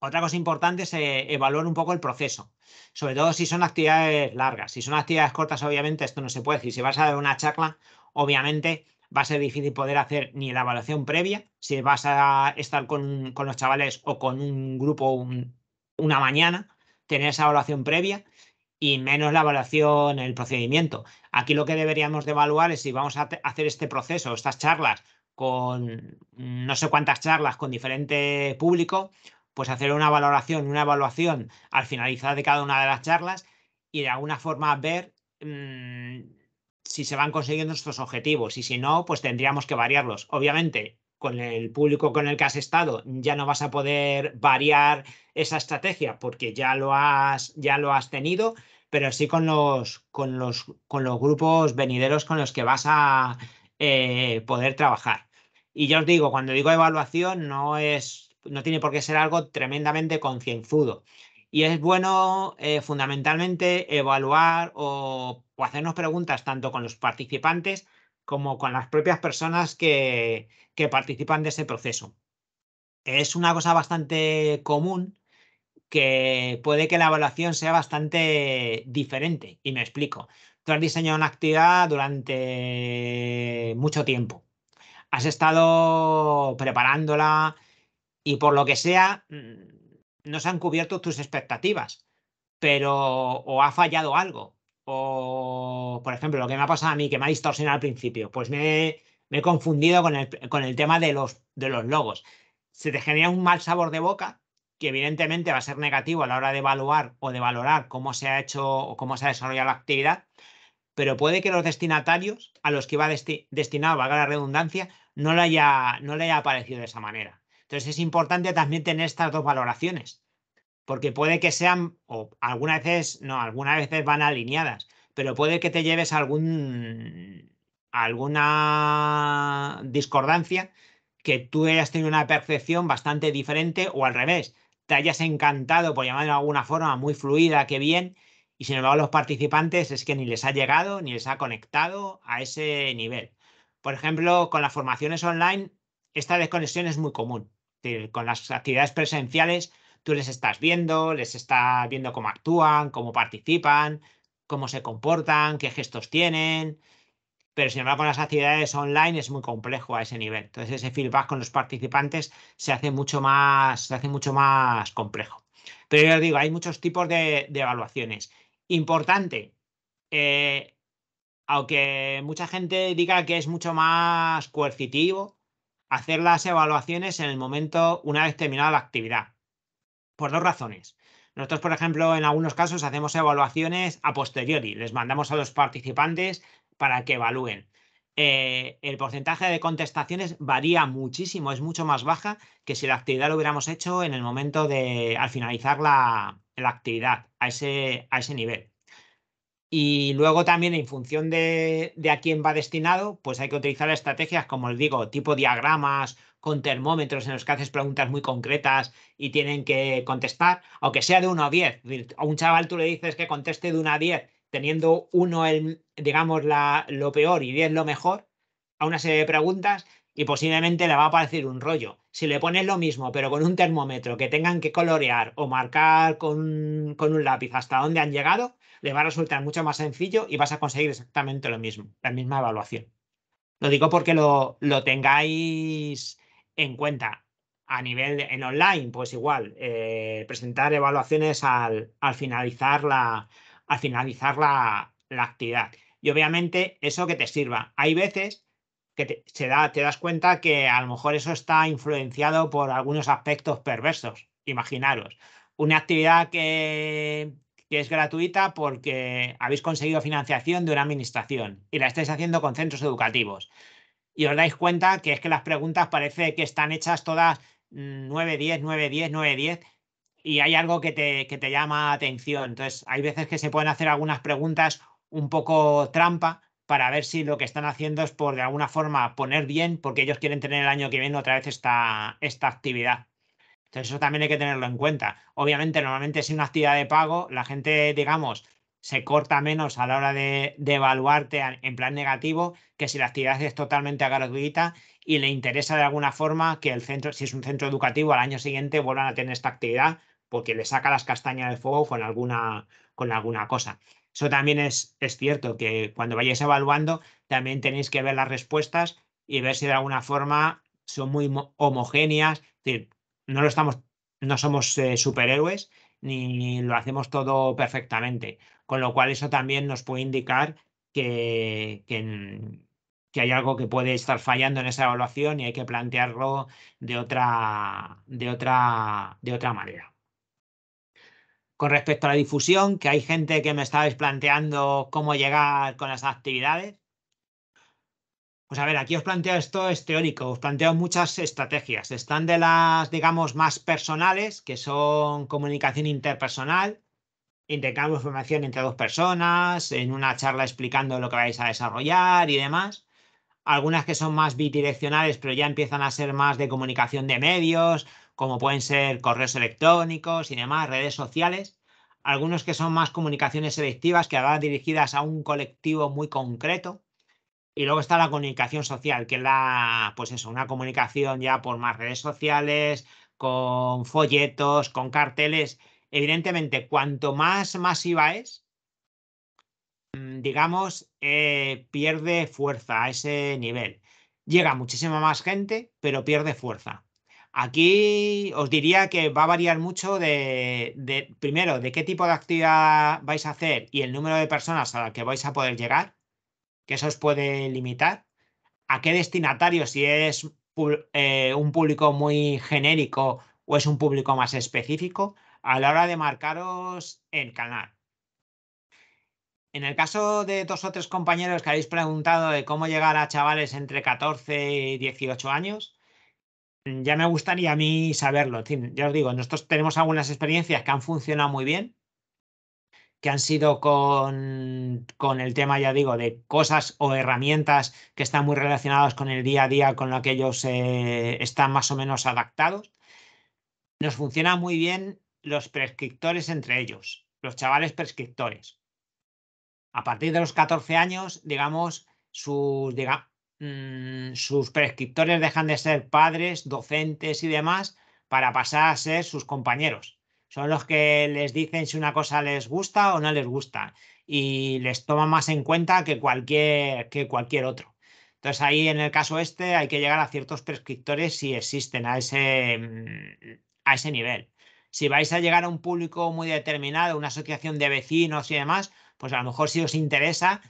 Otra cosa importante es eh, evaluar un poco el proceso, sobre todo si son actividades largas. Si son actividades cortas, obviamente esto no se puede decir. Si vas a dar una charla, obviamente va a ser difícil poder hacer ni la evaluación previa, si vas a estar con, los chavales o con un grupo una mañana, tener esa evaluación previa y menos la evaluación, el procedimiento. Aquí lo que deberíamos de evaluar es si vamos a hacer este proceso, estas charlas, con no sé cuántas charlas con diferente público, pues hacer una valoración, una evaluación al finalizar de cada una de las charlas y de alguna forma ver mm, si se van consiguiendo nuestros objetivos y si no, pues tendríamos que variarlos. Obviamente, con el público con el que has estado, ya no vas a poder variar esa estrategia porque ya lo has, ya lo has tenido, pero sí con los, con los, con los grupos venideros con los que vas a eh, poder trabajar. Y ya os digo, cuando digo evaluación, no es, no tiene por qué ser algo tremendamente concienzudo. Y es bueno eh, fundamentalmente evaluar o, hacernos preguntas tanto con los participantes como con las propias personas que, participan de ese proceso. Es una cosa bastante común que puede que la evaluación sea bastante diferente. Y me explico. Tú has diseñado una actividad durante mucho tiempo. Has estado preparándola y por lo que sea, mm, no se han cubierto tus expectativas, pero o ha fallado algo o, por ejemplo, lo que me ha pasado a mí, que me ha distorsionado al principio, pues me, he confundido con el, tema de los, logos. Se te genera un mal sabor de boca que evidentemente va a ser negativo a la hora de evaluar o de valorar cómo se ha hecho o cómo se ha desarrollado la actividad, pero puede que los destinatarios a los que va destinado, valga la redundancia, no le, haya, no le haya aparecido de esa manera. Entonces es importante también tener estas dos valoraciones porque puede que sean, o algunas veces, no, algunas veces van alineadas, pero puede que te lleves algún, alguna discordancia que tú hayas tenido una percepción bastante diferente o al revés, te hayas encantado, por llamarlo de alguna forma, muy fluida, que bien, y sin embargo los participantes es que ni les ha llegado, ni les ha conectado a ese nivel. Por ejemplo, con las formaciones online, esta desconexión es muy común. Con las actividades presenciales tú les estás viendo, les estás viendo cómo actúan, cómo participan, cómo se comportan, qué gestos tienen. Pero sin embargo, con las actividades online es muy complejo a ese nivel. Entonces, ese feedback con los participantes se hace mucho más, se hace mucho más complejo. Pero yo os digo, hay muchos tipos de, evaluaciones. Importante, eh, aunque mucha gente diga que es mucho más coercitivo, hacer las evaluaciones en el momento una vez terminada la actividad por dos razones. Nosotros, por ejemplo, en algunos casos hacemos evaluaciones a posteriori, les mandamos a los participantes para que evalúen. Eh, el porcentaje de contestaciones varía muchísimo, es mucho más baja que si la actividad lo hubiéramos hecho en el momento de, al finalizar la, actividad, a ese, a ese nivel. Y luego también en función de, a quién va destinado, pues hay que utilizar estrategias como les digo, tipo diagramas con termómetros en los que haces preguntas muy concretas y tienen que contestar, aunque sea de 1 a 10. A un chaval tú le dices que conteste de 1 a 10 teniendo uno el, digamos, la, lo peor y 10 lo mejor, a una serie de preguntas y posiblemente le va a parecer un rollo. Si le pones lo mismo, pero con un termómetro que tengan que colorear o marcar con, un lápiz hasta dónde han llegado, le va a resultar mucho más sencillo y vas a conseguir exactamente lo mismo, la misma evaluación. Lo digo porque lo, lo tengáis en cuenta. A nivel en online, pues igual, eh, presentar evaluaciones al, al, finalizar, la, al finalizar la, la, actividad. Y obviamente eso que te sirva. Hay veces que te, se das cuenta que a lo mejor eso está influenciado por algunos aspectos perversos. Imaginaros, una actividad que, que es gratuita porque habéis conseguido financiación de una administración y la estáis haciendo con centros educativos y os dais cuenta que es que las preguntas parece que están hechas todas 9, 10, 9, 10, 9, 10 y hay algo que te, llama atención. Entonces, hay veces que se pueden hacer algunas preguntas un poco trampa para ver si lo que están haciendo es por de alguna forma poner bien, porque ellos quieren tener el año que viene otra vez esta, esta actividad. Entonces, eso también hay que tenerlo en cuenta. Obviamente, normalmente es una actividad de pago, la gente, digamos, se corta menos a la hora de, evaluarte en plan negativo que si la actividad es totalmente gratuita y le interesa de alguna forma que el centro, si es un centro educativo, al año siguiente vuelvan a tener esta actividad porque le saca las castañas del fuego con alguna, con alguna cosa. Eso también es, es cierto, que cuando vayáis evaluando también tenéis que ver las respuestas y ver si de alguna forma son muy homogéneas. decir, no lo estamos, no somos eh, superhéroes ni lo hacemos todo perfectamente con lo cual eso también nos puede indicar que, que, hay algo que puede estar fallando en esa evaluación y hay que plantearlo de otra, de otra, de otra manera. Con respecto a la difusión, que hay gente que me estáis planteando cómo llegar con las actividades. Pues a ver, aquí os planteo esto es teórico, os planteo muchas estrategias. Están de las, digamos, más personales, que son comunicación interpersonal, intercambio de información entre dos personas, en una charla explicando lo que vais a desarrollar y demás. Algunas que son más bidireccionales, pero ya empiezan a ser más de comunicación de medios, como pueden ser correos electrónicos y demás, redes sociales. Algunos que son más comunicaciones selectivas, que van dirigidas a un colectivo muy concreto. Y luego está la comunicación social, que es la, pues eso, una comunicación ya por más redes sociales, con folletos, con carteles, evidentemente, cuanto más masiva es, mm, digamos, eh, pierde fuerza a ese nivel. Llega muchísima más gente, pero pierde fuerza. Aquí os diría que va a variar mucho de, primero, de qué tipo de actividad vais a hacer y el número de personas a las que vais a poder llegar, que eso os puede limitar. A qué destinatario, si es eh, un público muy genérico o es un público más específico a la hora de marcaros el canal. En el caso de dos o tres compañeros que habéis preguntado de cómo llegar a chavales entre 14 y 18 años, ya me gustaría a mí saberlo. En fin, ya os digo, nosotros tenemos algunas experiencias que han funcionado muy bien, que han sido con, el tema, ya digo, de cosas o herramientas que están muy relacionadas con el día a día, con lo que ellos eh, están más o menos adaptados. Nos funciona muy bien los prescriptores entre ellos, los chavales prescriptores. A partir de los 14 años, digamos, sus, mm, sus prescriptores dejan de ser padres, docentes y demás para pasar a ser sus compañeros. Son los que les dicen si una cosa les gusta o no les gusta y les toman más en cuenta que cualquier, que cualquier otro. Entonces ahí en el caso este hay que llegar a ciertos prescriptores si existen a ese, mm, a ese nivel si vais a llegar a un público muy determinado, una asociación de vecinos y demás, pues a lo mejor si os interesa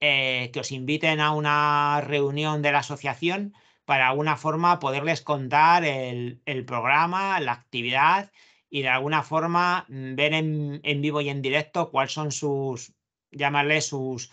eh, que os inviten a una reunión de la asociación para de alguna forma poderles contar el, programa, la actividad y de alguna forma mm, ver en, vivo y en directo cuáles son sus, llamarle sus,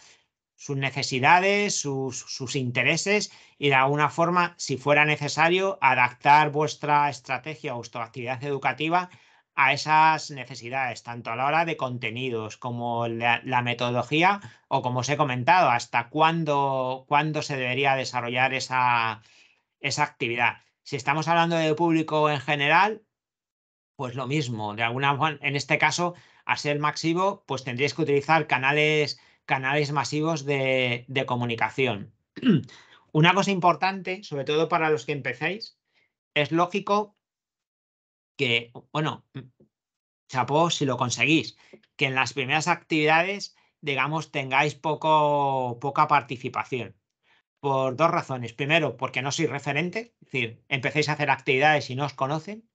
necesidades, sus, sus, intereses y de alguna forma, si fuera necesario, adaptar vuestra estrategia o vuestra actividad educativa a esas necesidades, tanto a la hora de contenidos como la, metodología o como os he comentado, hasta cuándo, se debería desarrollar esa, esa actividad. Si estamos hablando de público en general, pues lo mismo. De alguna en este caso, a ser máximo, pues tendríais que utilizar canales, canales masivos de, de, comunicación. Una cosa importante, sobre todo para los que empecéis, es lógico que, bueno, chapó si lo conseguís, que en las primeras actividades, digamos, tengáis poco, poca participación. Por dos razones. Primero, porque no soy referente, es decir, empecéis a hacer actividades y no os conocen.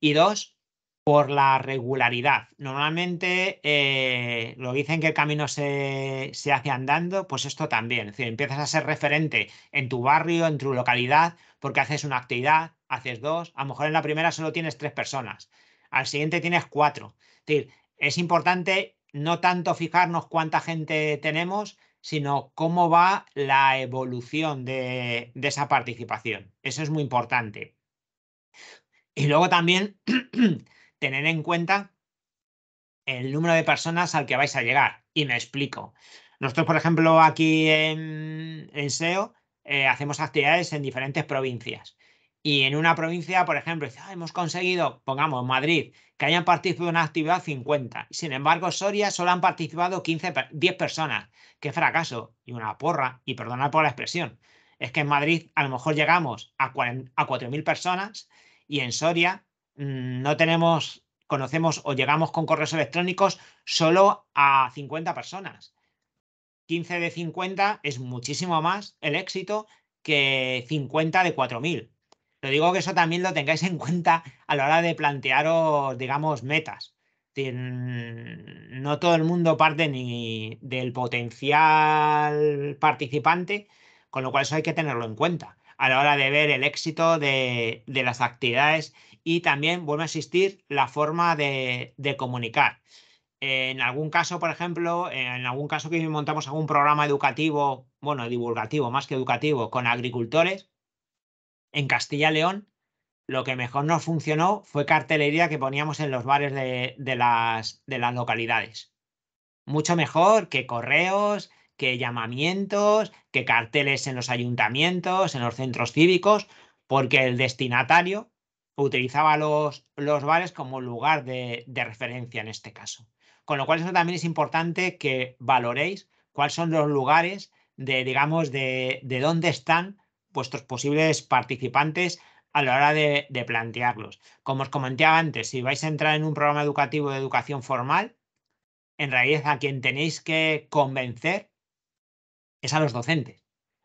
Y dos, por la regularidad. Normalmente eh, lo dicen que el camino se, hace andando, pues esto también. Es empiezas a ser referente en tu barrio, en tu localidad, porque haces una actividad, haces dos. A lo mejor en la primera solo tienes tres personas, al siguiente tienes cuatro. Es decir, es importante no tanto fijarnos cuánta gente tenemos, sino cómo va la evolución de esa participación. Eso es muy importante. Y luego también tener en cuenta el número de personas al que vais a llegar. Y me explico. Nosotros, por ejemplo, aquí en, SEO eh, hacemos actividades en diferentes provincias. Y en una provincia, por ejemplo, ah, hemos conseguido, pongamos, Madrid, que hayan participado en una actividad 50. Sin embargo, Soria solo han participado 15, 10 personas. Qué fracaso y una porra. Y perdonad por la expresión. Es que en Madrid a lo mejor llegamos a, a 4.000 personas y en Soria Mm, no tenemos, conocemos o llegamos con correos electrónicos solo a 50 personas. 15 de 50 es muchísimo más el éxito que 50 de 4000. Lo digo que eso también lo tengáis en cuenta a la hora de plantearos, digamos, metas. Mm, no todo el mundo parte ni del potencial participante, con lo cual eso hay que tenerlo en cuenta a la hora de ver el éxito de, de las actividades y también vuelve a existir la forma de, comunicar. En algún caso, por ejemplo, en algún caso que montamos algún programa educativo, bueno, divulgativo más que educativo, con agricultores, en Castilla y León, lo que mejor nos funcionó fue cartelería que poníamos en los bares de, las, de las localidades. Mucho mejor que correos, que llamamientos, que carteles en los ayuntamientos, en los centros cívicos, porque el destinatario utilizaba los, los bares como lugar de, referencia en este caso. Con lo cual eso también es importante que valoréis cuáles son los lugares de, digamos, de, dónde están vuestros posibles participantes a la hora de, plantearlos. Como os comentaba antes, si vais a entrar en un programa educativo de educación formal, en realidad a quien tenéis que convencer es a los docentes,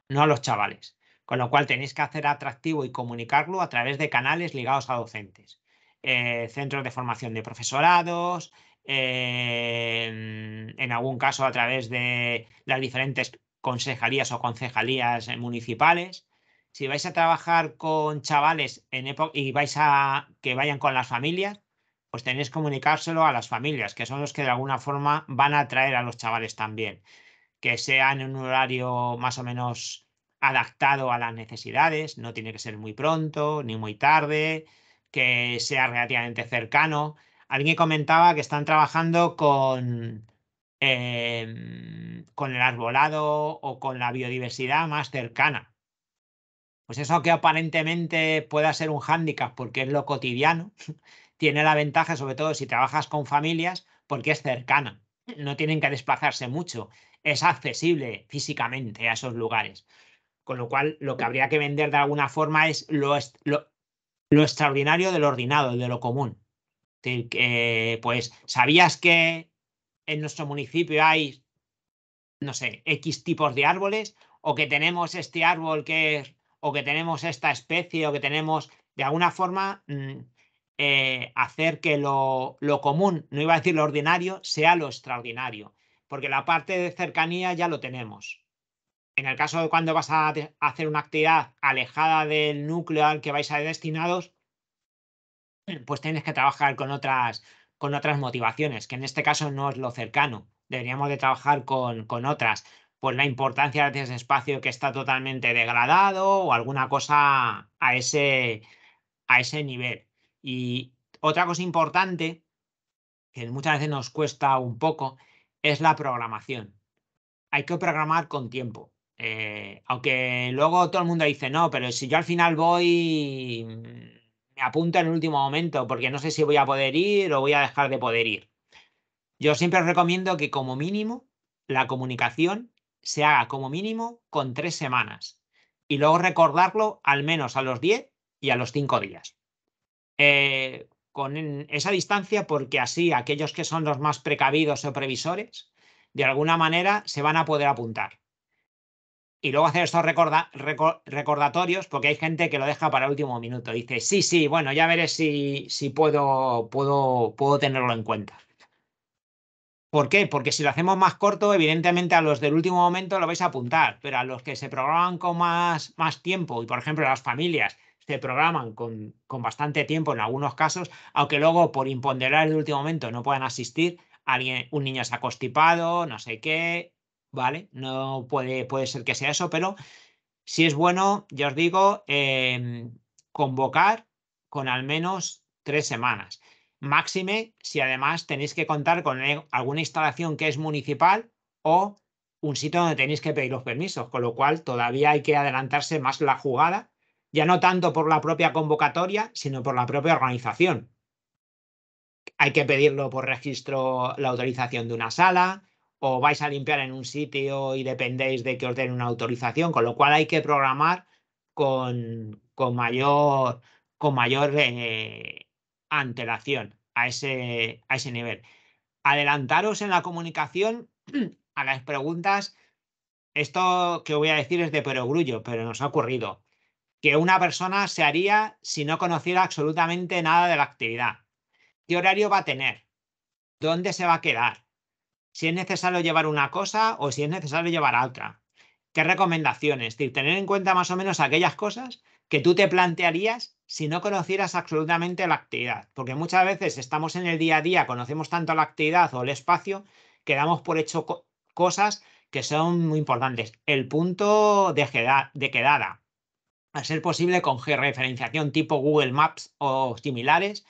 no a los chavales. Con lo cual tenéis que hacer atractivo y comunicarlo a través de canales ligados a docentes. Eh, centros de formación de profesorados, eh, en, algún caso a través de las diferentes concejalías o concejalías eh, municipales. Si vais a trabajar con chavales en y vais a que vayan con las familias, pues tenéis que comunicárselo a las familias, que son los que de alguna forma van a atraer a los chavales también. Que sean en un horario más o menos adaptado a las necesidades, no tiene que ser muy pronto ni muy tarde, que sea relativamente cercano. Alguien comentaba que están trabajando con, em, con el arbolado o con la biodiversidad más cercana. Pues eso que aparentemente pueda ser un hándicap porque es lo cotidiano, tiene la ventaja sobre todo si trabajas con familias porque es cercana, no tienen que desplazarse mucho, es accesible físicamente a esos lugares. Con lo cual, lo que habría que vender de alguna forma es lo, lo, lo extraordinario ordinado, de lo común. pues, ¿sabías que en nuestro municipio hay, no sé, X tipos de árboles? O que tenemos este árbol que es, o que tenemos esta especie, o que tenemos, de alguna forma, mm, eh, hacer que lo, lo común, no iba a decir lo ordinario, sea lo extraordinario. Porque la parte de cercanía ya lo tenemos en el caso de cuando vas a hacer una actividad alejada del núcleo al que vais a ir destinados, pues tienes que trabajar con otras, con otras motivaciones, que en este caso no es lo cercano. Deberíamos de trabajar con, otras, pues la importancia de ese espacio que está totalmente degradado o alguna cosa a ese, a ese nivel. Y otra cosa importante, que muchas veces nos cuesta un poco, es la programación. Hay que programar con tiempo. Eh, aunque luego todo el mundo dice, no, pero si yo al final voy, mm, me apunto en el último momento, porque no sé si voy a poder ir o voy a dejar de poder ir. Yo siempre recomiendo que como mínimo la comunicación se haga como mínimo con tres semanas y luego recordarlo al menos a los diez y a los cinco días. Eh, con esa distancia porque así aquellos que son los más precavidos o previsores, de alguna manera se van a poder apuntar y luego hacer estos recordatorios, porque hay gente que lo deja para el último minuto. Dice, sí, sí, bueno, ya veré si, puedo, puedo, puedo tenerlo en cuenta. ¿Por qué? Porque si lo hacemos más corto, evidentemente a los del último momento lo vais a apuntar, pero a los que se programan con más, tiempo, y por ejemplo las familias se programan con, bastante tiempo en algunos casos, aunque luego por imponderar el último momento no puedan asistir, alguien, un niño se ha constipado, no sé qué, ¿vale? No puede, puede ser que sea eso, pero si es bueno, yo os digo, em, convocar con al menos tres semanas. Máxime si además tenéis que contar con e, alguna instalación que es municipal o un sitio donde tenéis que pedir los permisos, con lo cual todavía hay que adelantarse más la jugada, ya no tanto por la propia convocatoria, sino por la propia organización. Hay que pedirlo por registro la autorización de una sala, o vais a limpiar en un sitio y dependéis de que os den una autorización, con lo cual hay que programar con, mayor, con mayor eh, antelación a ese, a ese nivel. Adelantaros en la comunicación a las preguntas. Esto que voy a decir es de perogrullo, pero nos ha ocurrido que una persona se haría si no conociera absolutamente nada de la actividad. ¿Qué horario va a tener? ¿Dónde se va a quedar? si es necesario llevar una cosa o si es necesario llevar otra. ¿Qué recomendaciones? Decir, tener en cuenta más o menos aquellas cosas que tú te plantearías si no conocieras absolutamente la actividad. Porque muchas veces estamos en el día a día, conocemos tanto la actividad o el espacio que damos por hecho cosas que son muy importantes. El punto de, de quedada, a ser posible con georreferenciación tipo Google Maps o similares,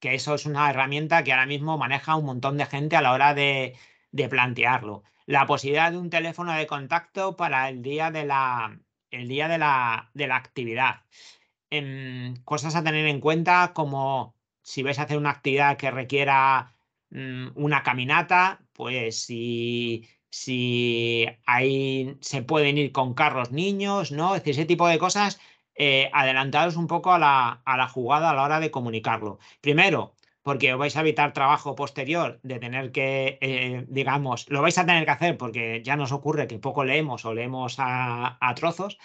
que eso es una herramienta que ahora mismo maneja un montón de gente a la hora de de plantearlo. La posibilidad de un teléfono de contacto para el día de la, el día de la, de la actividad. En em, cosas a tener en cuenta como si vais a hacer una actividad que requiera mm, una caminata, pues si, si ahí se pueden ir con carros niños, ¿no? Es decir, ese tipo de cosas, eh, adelantados un poco a la, a la jugada a la hora de comunicarlo. Primero, porque vais a evitar trabajo posterior de tener que, eh, digamos, lo vais a tener que hacer porque ya nos ocurre que poco leemos o leemos a, trozos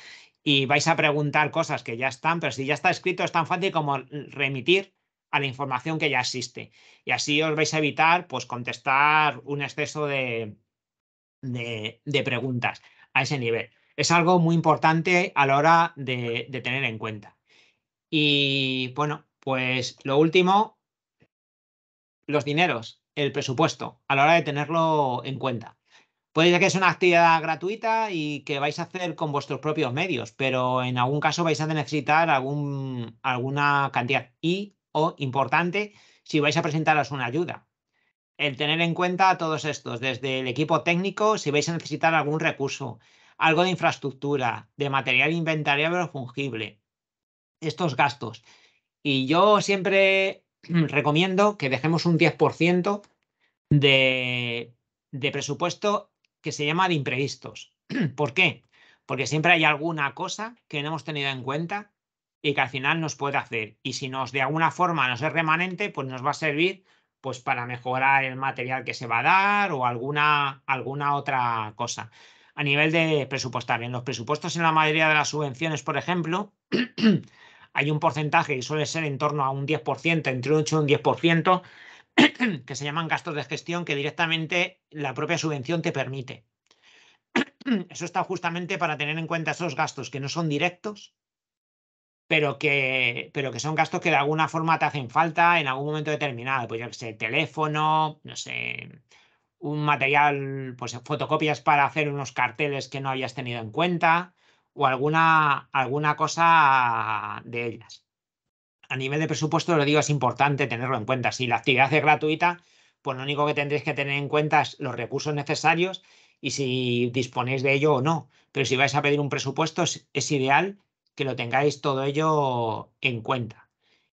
y vais a preguntar cosas que ya están, pero si ya está escrito es tan fácil como remitir a la información que ya existe. Y así os vais a evitar pues, contestar un exceso de, de, preguntas a ese nivel. Es algo muy importante a la hora de, tener en cuenta. Y bueno, pues lo último los dineros, el presupuesto, a la hora de tenerlo en cuenta. Puede ser que es una actividad gratuita y que vais a hacer con vuestros propios medios, pero en algún caso vais a necesitar algún, alguna cantidad y o importante si vais a presentaros una ayuda. El tener en cuenta todos estos, desde el equipo técnico, si vais a necesitar algún recurso, algo de infraestructura, de material inventariable o fungible, estos gastos. Y yo siempre Mm, recomiendo que dejemos un 10% de, de presupuesto que se llama de imprevistos. ¿Por qué? Porque siempre hay alguna cosa que no hemos tenido en cuenta y que al final nos puede hacer. Y si nos de alguna forma nos es remanente, pues nos va a servir pues para mejorar el material que se va a dar o alguna, alguna otra cosa. A nivel de presupuestario, en los presupuestos en la mayoría de las subvenciones, por ejemplo, hay un porcentaje y suele ser en torno a un 10%, entre un 8 y un 10%, que se llaman gastos de gestión que directamente la propia subvención te permite. Eso está justamente para tener en cuenta esos gastos que no son directos, pero que, pero que son gastos que de alguna forma te hacen falta en algún momento determinado. Pues ser sé, teléfono, no sé, un material, pues fotocopias para hacer unos carteles que no habías tenido en cuenta, o alguna, alguna cosa de ellas. A nivel de presupuesto, lo digo, es importante tenerlo en cuenta. Si la actividad es gratuita, pues lo único que tendréis que tener en cuenta es los recursos necesarios y si disponéis de ello o no. Pero si vais a pedir un presupuesto, es, ideal que lo tengáis todo ello en cuenta.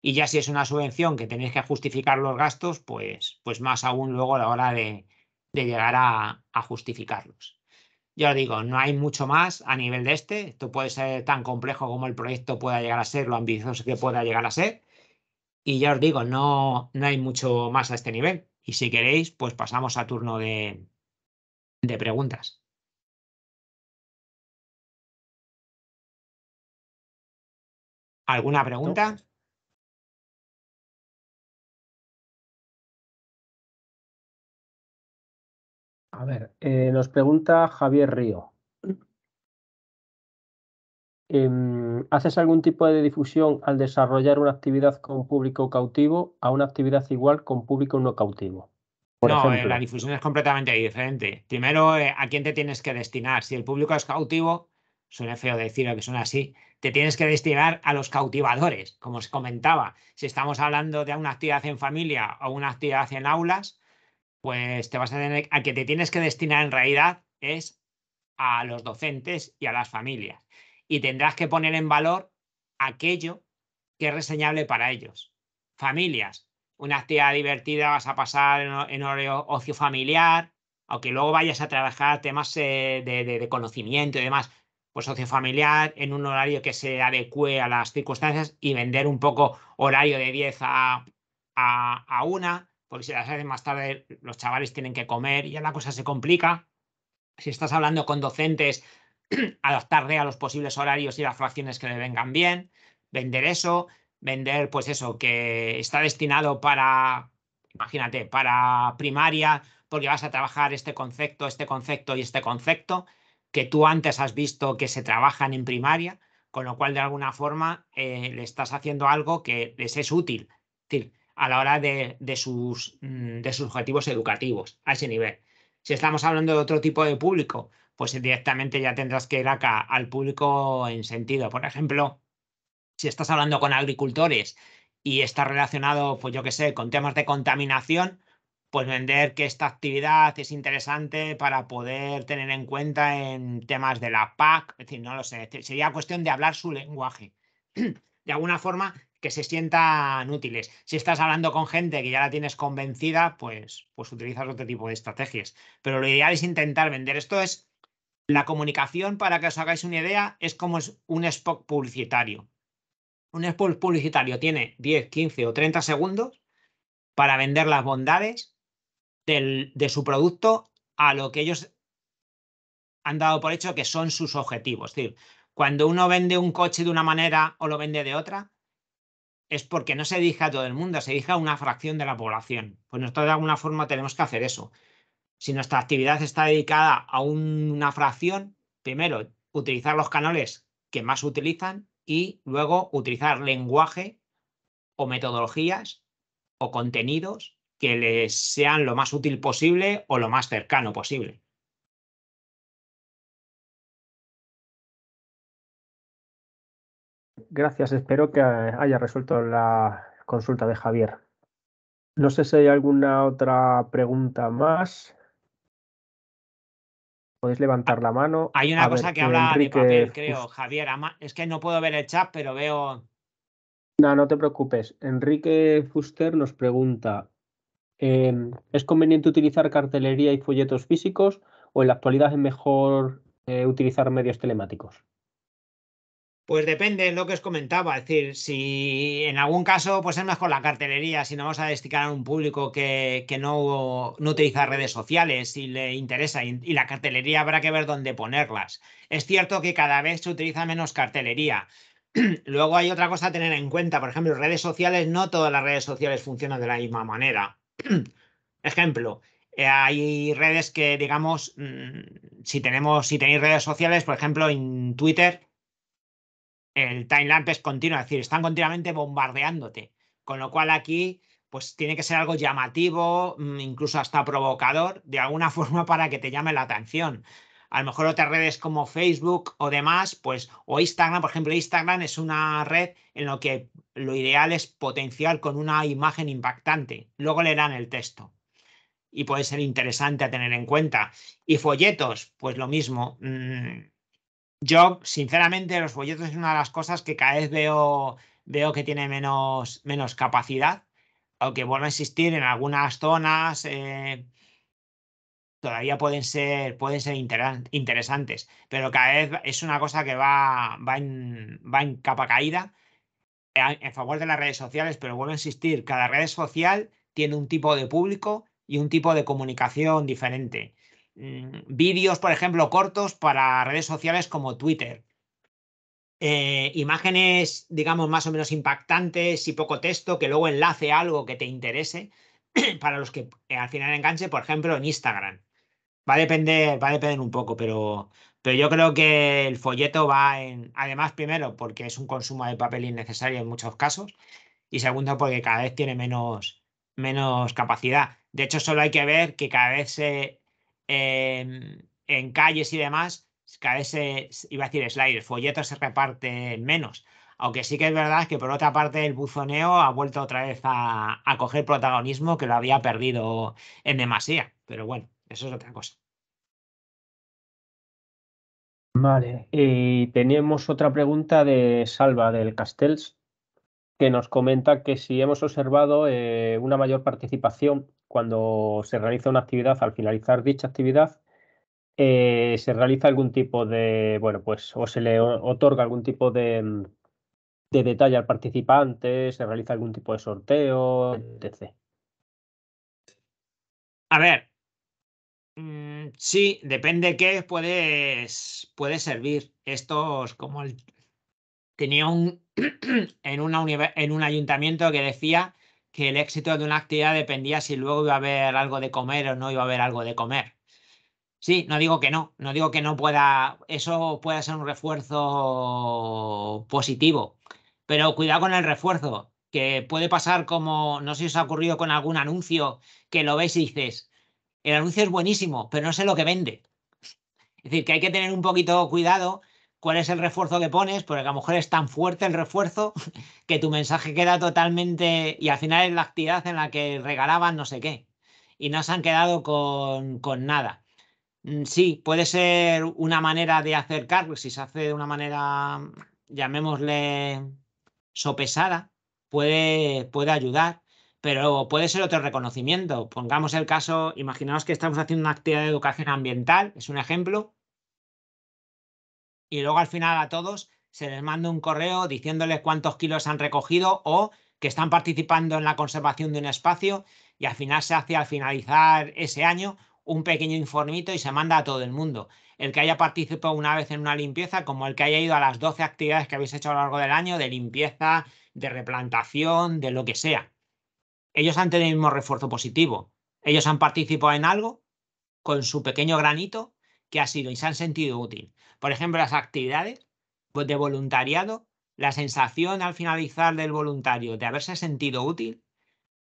Y ya si es una subvención que tenéis que justificar los gastos, pues, pues más aún luego a la hora de, llegar a justificarlos. Yo digo, no hay mucho más a nivel de este. Esto puede ser tan complejo como el proyecto pueda llegar a ser, lo ambicioso que pueda llegar a ser. Y ya os digo, no, no hay mucho más a este nivel. Y si queréis, pues pasamos a turno de, de preguntas. ¿Alguna pregunta? A ver, eh, nos pregunta Javier Río. Em, ¿Haces algún tipo de difusión al desarrollar una actividad con público cautivo a una actividad igual con público no cautivo? no, eh, la difusión es completamente diferente. Primero, eh, ¿a quién te tienes que destinar? Si el público es cautivo, suena feo decirlo que suena así, te tienes que destinar a los cautivadores, como os comentaba. Si estamos hablando de una actividad en familia o una actividad en aulas, pues te vas a tener que te tienes que destinar en realidad es a los docentes y a las familias. Y tendrás que poner en valor aquello que es reseñable para ellos. Familias, una actividad divertida vas a pasar en, horario ocio familiar, aunque luego vayas a trabajar temas eh, de, conocimiento y demás, pues ocio familiar en un horario que se adecue a las circunstancias y vender un poco horario de 10 a, a, a porque si las más tarde los chavales tienen que comer y ya la cosa se complica. Si estás hablando con docentes, adaptarle a los posibles horarios y las fracciones que le vengan bien, vender eso, vender pues eso, que está destinado para, imagínate, para primaria, porque vas a trabajar este concepto, este concepto y este concepto, que tú antes has visto que se trabajan en primaria, con lo cual de alguna forma eh, le estás haciendo algo que les es útil. Es decir, a la hora de, de, sus, mm, de sus objetivos educativos, a ese nivel. Si estamos hablando de otro tipo de público, pues directamente ya tendrás que ir acá al público en sentido. Por ejemplo, si estás hablando con agricultores y está relacionado, pues yo qué sé, con temas de contaminación, pues vender que esta actividad es interesante para poder tener en cuenta en temas de la PAC, es decir, no lo sé, sería cuestión de hablar su lenguaje. De alguna forma, que se sientan útiles. Si estás hablando con gente que ya la tienes convencida, pues, pues utilizas otro tipo de estrategias. Pero lo ideal es intentar vender. Esto es la comunicación, para que os hagáis una idea, es como un spot publicitario. Un spot publicitario tiene 10, 15 o 30 segundos para vender las bondades de su producto a lo que ellos han dado por hecho que son sus objetivos. Es decir, cuando uno vende un coche de una manera o lo vende de otra, es porque no se dirige a todo el mundo, se dirige a una fracción de la población. Pues nosotros de alguna forma tenemos que hacer eso. Si nuestra actividad está dedicada a una fracción, primero, utilizar los canales que más utilizan y luego utilizar lenguaje o metodologías o contenidos que les sean lo más útil posible o lo más cercano posible. Gracias, espero que haya resuelto la consulta de Javier. No sé si hay alguna otra pregunta más. Podéis levantar la mano. Hay una cosa que habla de papel, creo, Javier. Es que no puedo ver el chat, pero veo. No, no te preocupes. Enrique Fuster nos pregunta: em, ¿Es conveniente utilizar cartelería y folletos físicos o en la actualidad es mejor eh, utilizar medios telemáticos? Pues depende de lo que os comentaba, es decir, si en algún caso pues es con la cartelería, si no vamos a destinar a un público que, que no, no, utiliza redes sociales, y le interesa, y, la cartelería habrá que ver dónde ponerlas. Es cierto que cada vez se utiliza menos cartelería. Luego hay otra cosa a tener en cuenta, por ejemplo, redes sociales, no todas las redes sociales funcionan de la misma manera. Ejemplo, eh, hay redes que, digamos, mm, si tenemos, si tenéis redes sociales, por ejemplo, en Twitter, el timeline es pues, continuo, es decir, están continuamente bombardeándote. Con lo cual aquí, pues tiene que ser algo llamativo, mm, incluso hasta provocador, de alguna forma para que te llame la atención. A lo mejor otras redes como Facebook o demás, pues, o Instagram, por ejemplo, Instagram es una red en la que lo ideal es potenciar con una imagen impactante. Luego le dan el texto y puede ser interesante a tener en cuenta. Y folletos, pues lo mismo. Mm, yo, sinceramente, los folletos es una de las cosas que cada vez veo, veo que tiene menos, menos capacidad, aunque vuelva a existir en algunas zonas. Eh, todavía pueden ser, pueden ser interesantes, pero cada vez es una cosa que va, va, en, va capa caída eh, en favor de las redes sociales, pero vuelvo a insistir, cada red social tiene un tipo de público y un tipo de comunicación diferente. Mm, vídeos, por ejemplo, cortos para redes sociales como Twitter. Eh, imágenes, digamos, más o menos impactantes y poco texto que luego enlace algo que te interese para los que eh, al final enganche, por ejemplo, en Instagram. Va a depender, va a depender un poco, pero, pero yo creo que el folleto va en, además, primero, porque es un consumo de papel innecesario en muchos casos, y segundo, porque cada vez tiene menos, menos capacidad. De hecho, solo hay que ver que cada vez se, en, calles y demás, cada vez se, iba a decir el folletos se reparte menos. Aunque sí que es verdad que por otra parte el buzoneo ha vuelto otra vez a, a coger protagonismo que lo había perdido en demasía. Pero bueno, eso es otra cosa. Vale, y tenemos otra pregunta de Salva del Castells que nos comenta que si hemos observado eh, una mayor participación cuando se realiza una actividad, al finalizar dicha actividad, eh, se realiza algún tipo de, bueno, pues o se le otorga algún tipo de, mm, de detalle al participante, se realiza algún tipo de sorteo, etc. A ver, mm, sí, depende qué puedes, puede servir. Estos como el tenía un, en, una en un ayuntamiento que decía que el éxito de una actividad dependía si luego iba a haber algo de comer o no iba a haber algo de comer. Sí, no digo que no, no digo que no pueda, eso pueda ser un refuerzo positivo, pero cuidado con el refuerzo, que puede pasar como, no sé si os ha ocurrido con algún anuncio que lo ves y dices, el anuncio es buenísimo, pero no sé lo que vende. Es decir, que hay que tener un poquito cuidado cuál es el refuerzo que pones, porque a lo mejor es tan fuerte el refuerzo que tu mensaje queda totalmente y al final es la actividad en la que regalaban no sé qué y no se han quedado con, nada. Mm, sí, puede ser una manera de acercarlo, pues si se hace de una manera, llamémosle, sopesada, puede, puede ayudar, pero puede ser otro reconocimiento. Pongamos el caso, imaginaos que estamos haciendo una actividad de educación ambiental, es un ejemplo, y luego al final a todos se les manda un correo diciéndoles cuántos kilos han recogido o que están participando en la conservación de un espacio y al final se hace al finalizar ese año un pequeño informito y se manda a todo el mundo. El que haya participado una vez en una limpieza, como el que haya ido a las 12 actividades que habéis hecho a lo largo del año, de limpieza, de replantación, de lo que sea. Ellos han tenido el mismo refuerzo positivo. Ellos han participado en algo con su pequeño granito que ha sido y se han sentido útil. Por ejemplo, las actividades pues, de voluntariado, la sensación al finalizar del voluntario de haberse sentido útil,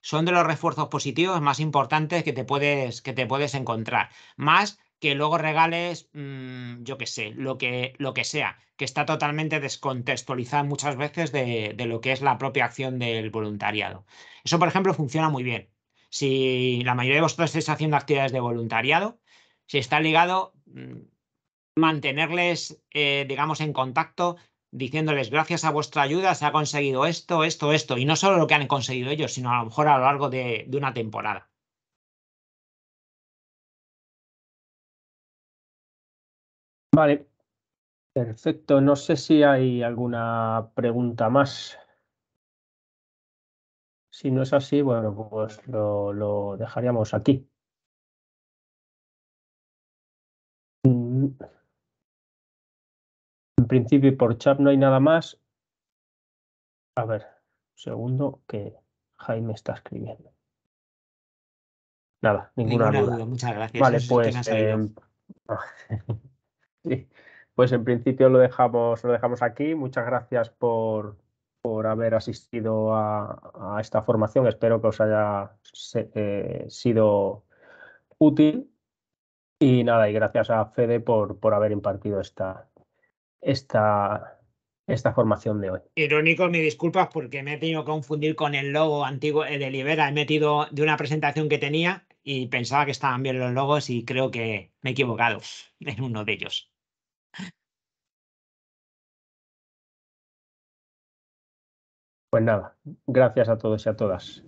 son de los refuerzos positivos más importantes que te puedes, que te puedes encontrar. Más que luego regales, mm, yo qué sé, lo que, lo que sea, que está totalmente descontextualizado muchas veces de, lo que es la propia acción del voluntariado. Eso, por ejemplo, funciona muy bien. Si la mayoría de vosotros estáis haciendo actividades de voluntariado, si está ligado, mm, mantenerles, eh, digamos, en contacto, diciéndoles, gracias a vuestra ayuda se ha conseguido esto, esto, esto, y no solo lo que han conseguido ellos, sino a lo mejor a lo largo de, una temporada. Vale, perfecto. No sé si hay alguna pregunta más. Si no es así, bueno, pues lo dejaríamos aquí. Mm principio y por chat no hay nada más. A ver, segundo que Jaime está escribiendo. Nada, ninguna, duda. Muchas gracias. Vale, pues, em, pues en principio lo dejamos, lo dejamos aquí. Muchas gracias por, por haber asistido a, esta formación. Espero que os haya eh, sido útil. Y nada, y gracias a Fede por, por haber impartido esta, esta, esta formación de hoy. Irónico, me disculpas porque me he tenido que confundir con el logo antiguo eh, de Libera. He metido de una presentación que tenía y pensaba que estaban bien los logos y creo que me he equivocado en uno de ellos. Pues nada, gracias a todos y a todas.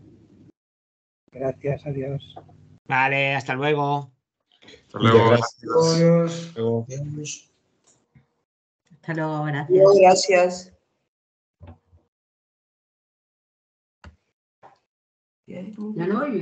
Gracias, adiós. Vale, hasta luego. Hasta luego. Adiós. Hasta luego, gracias. No, gracias. Bien.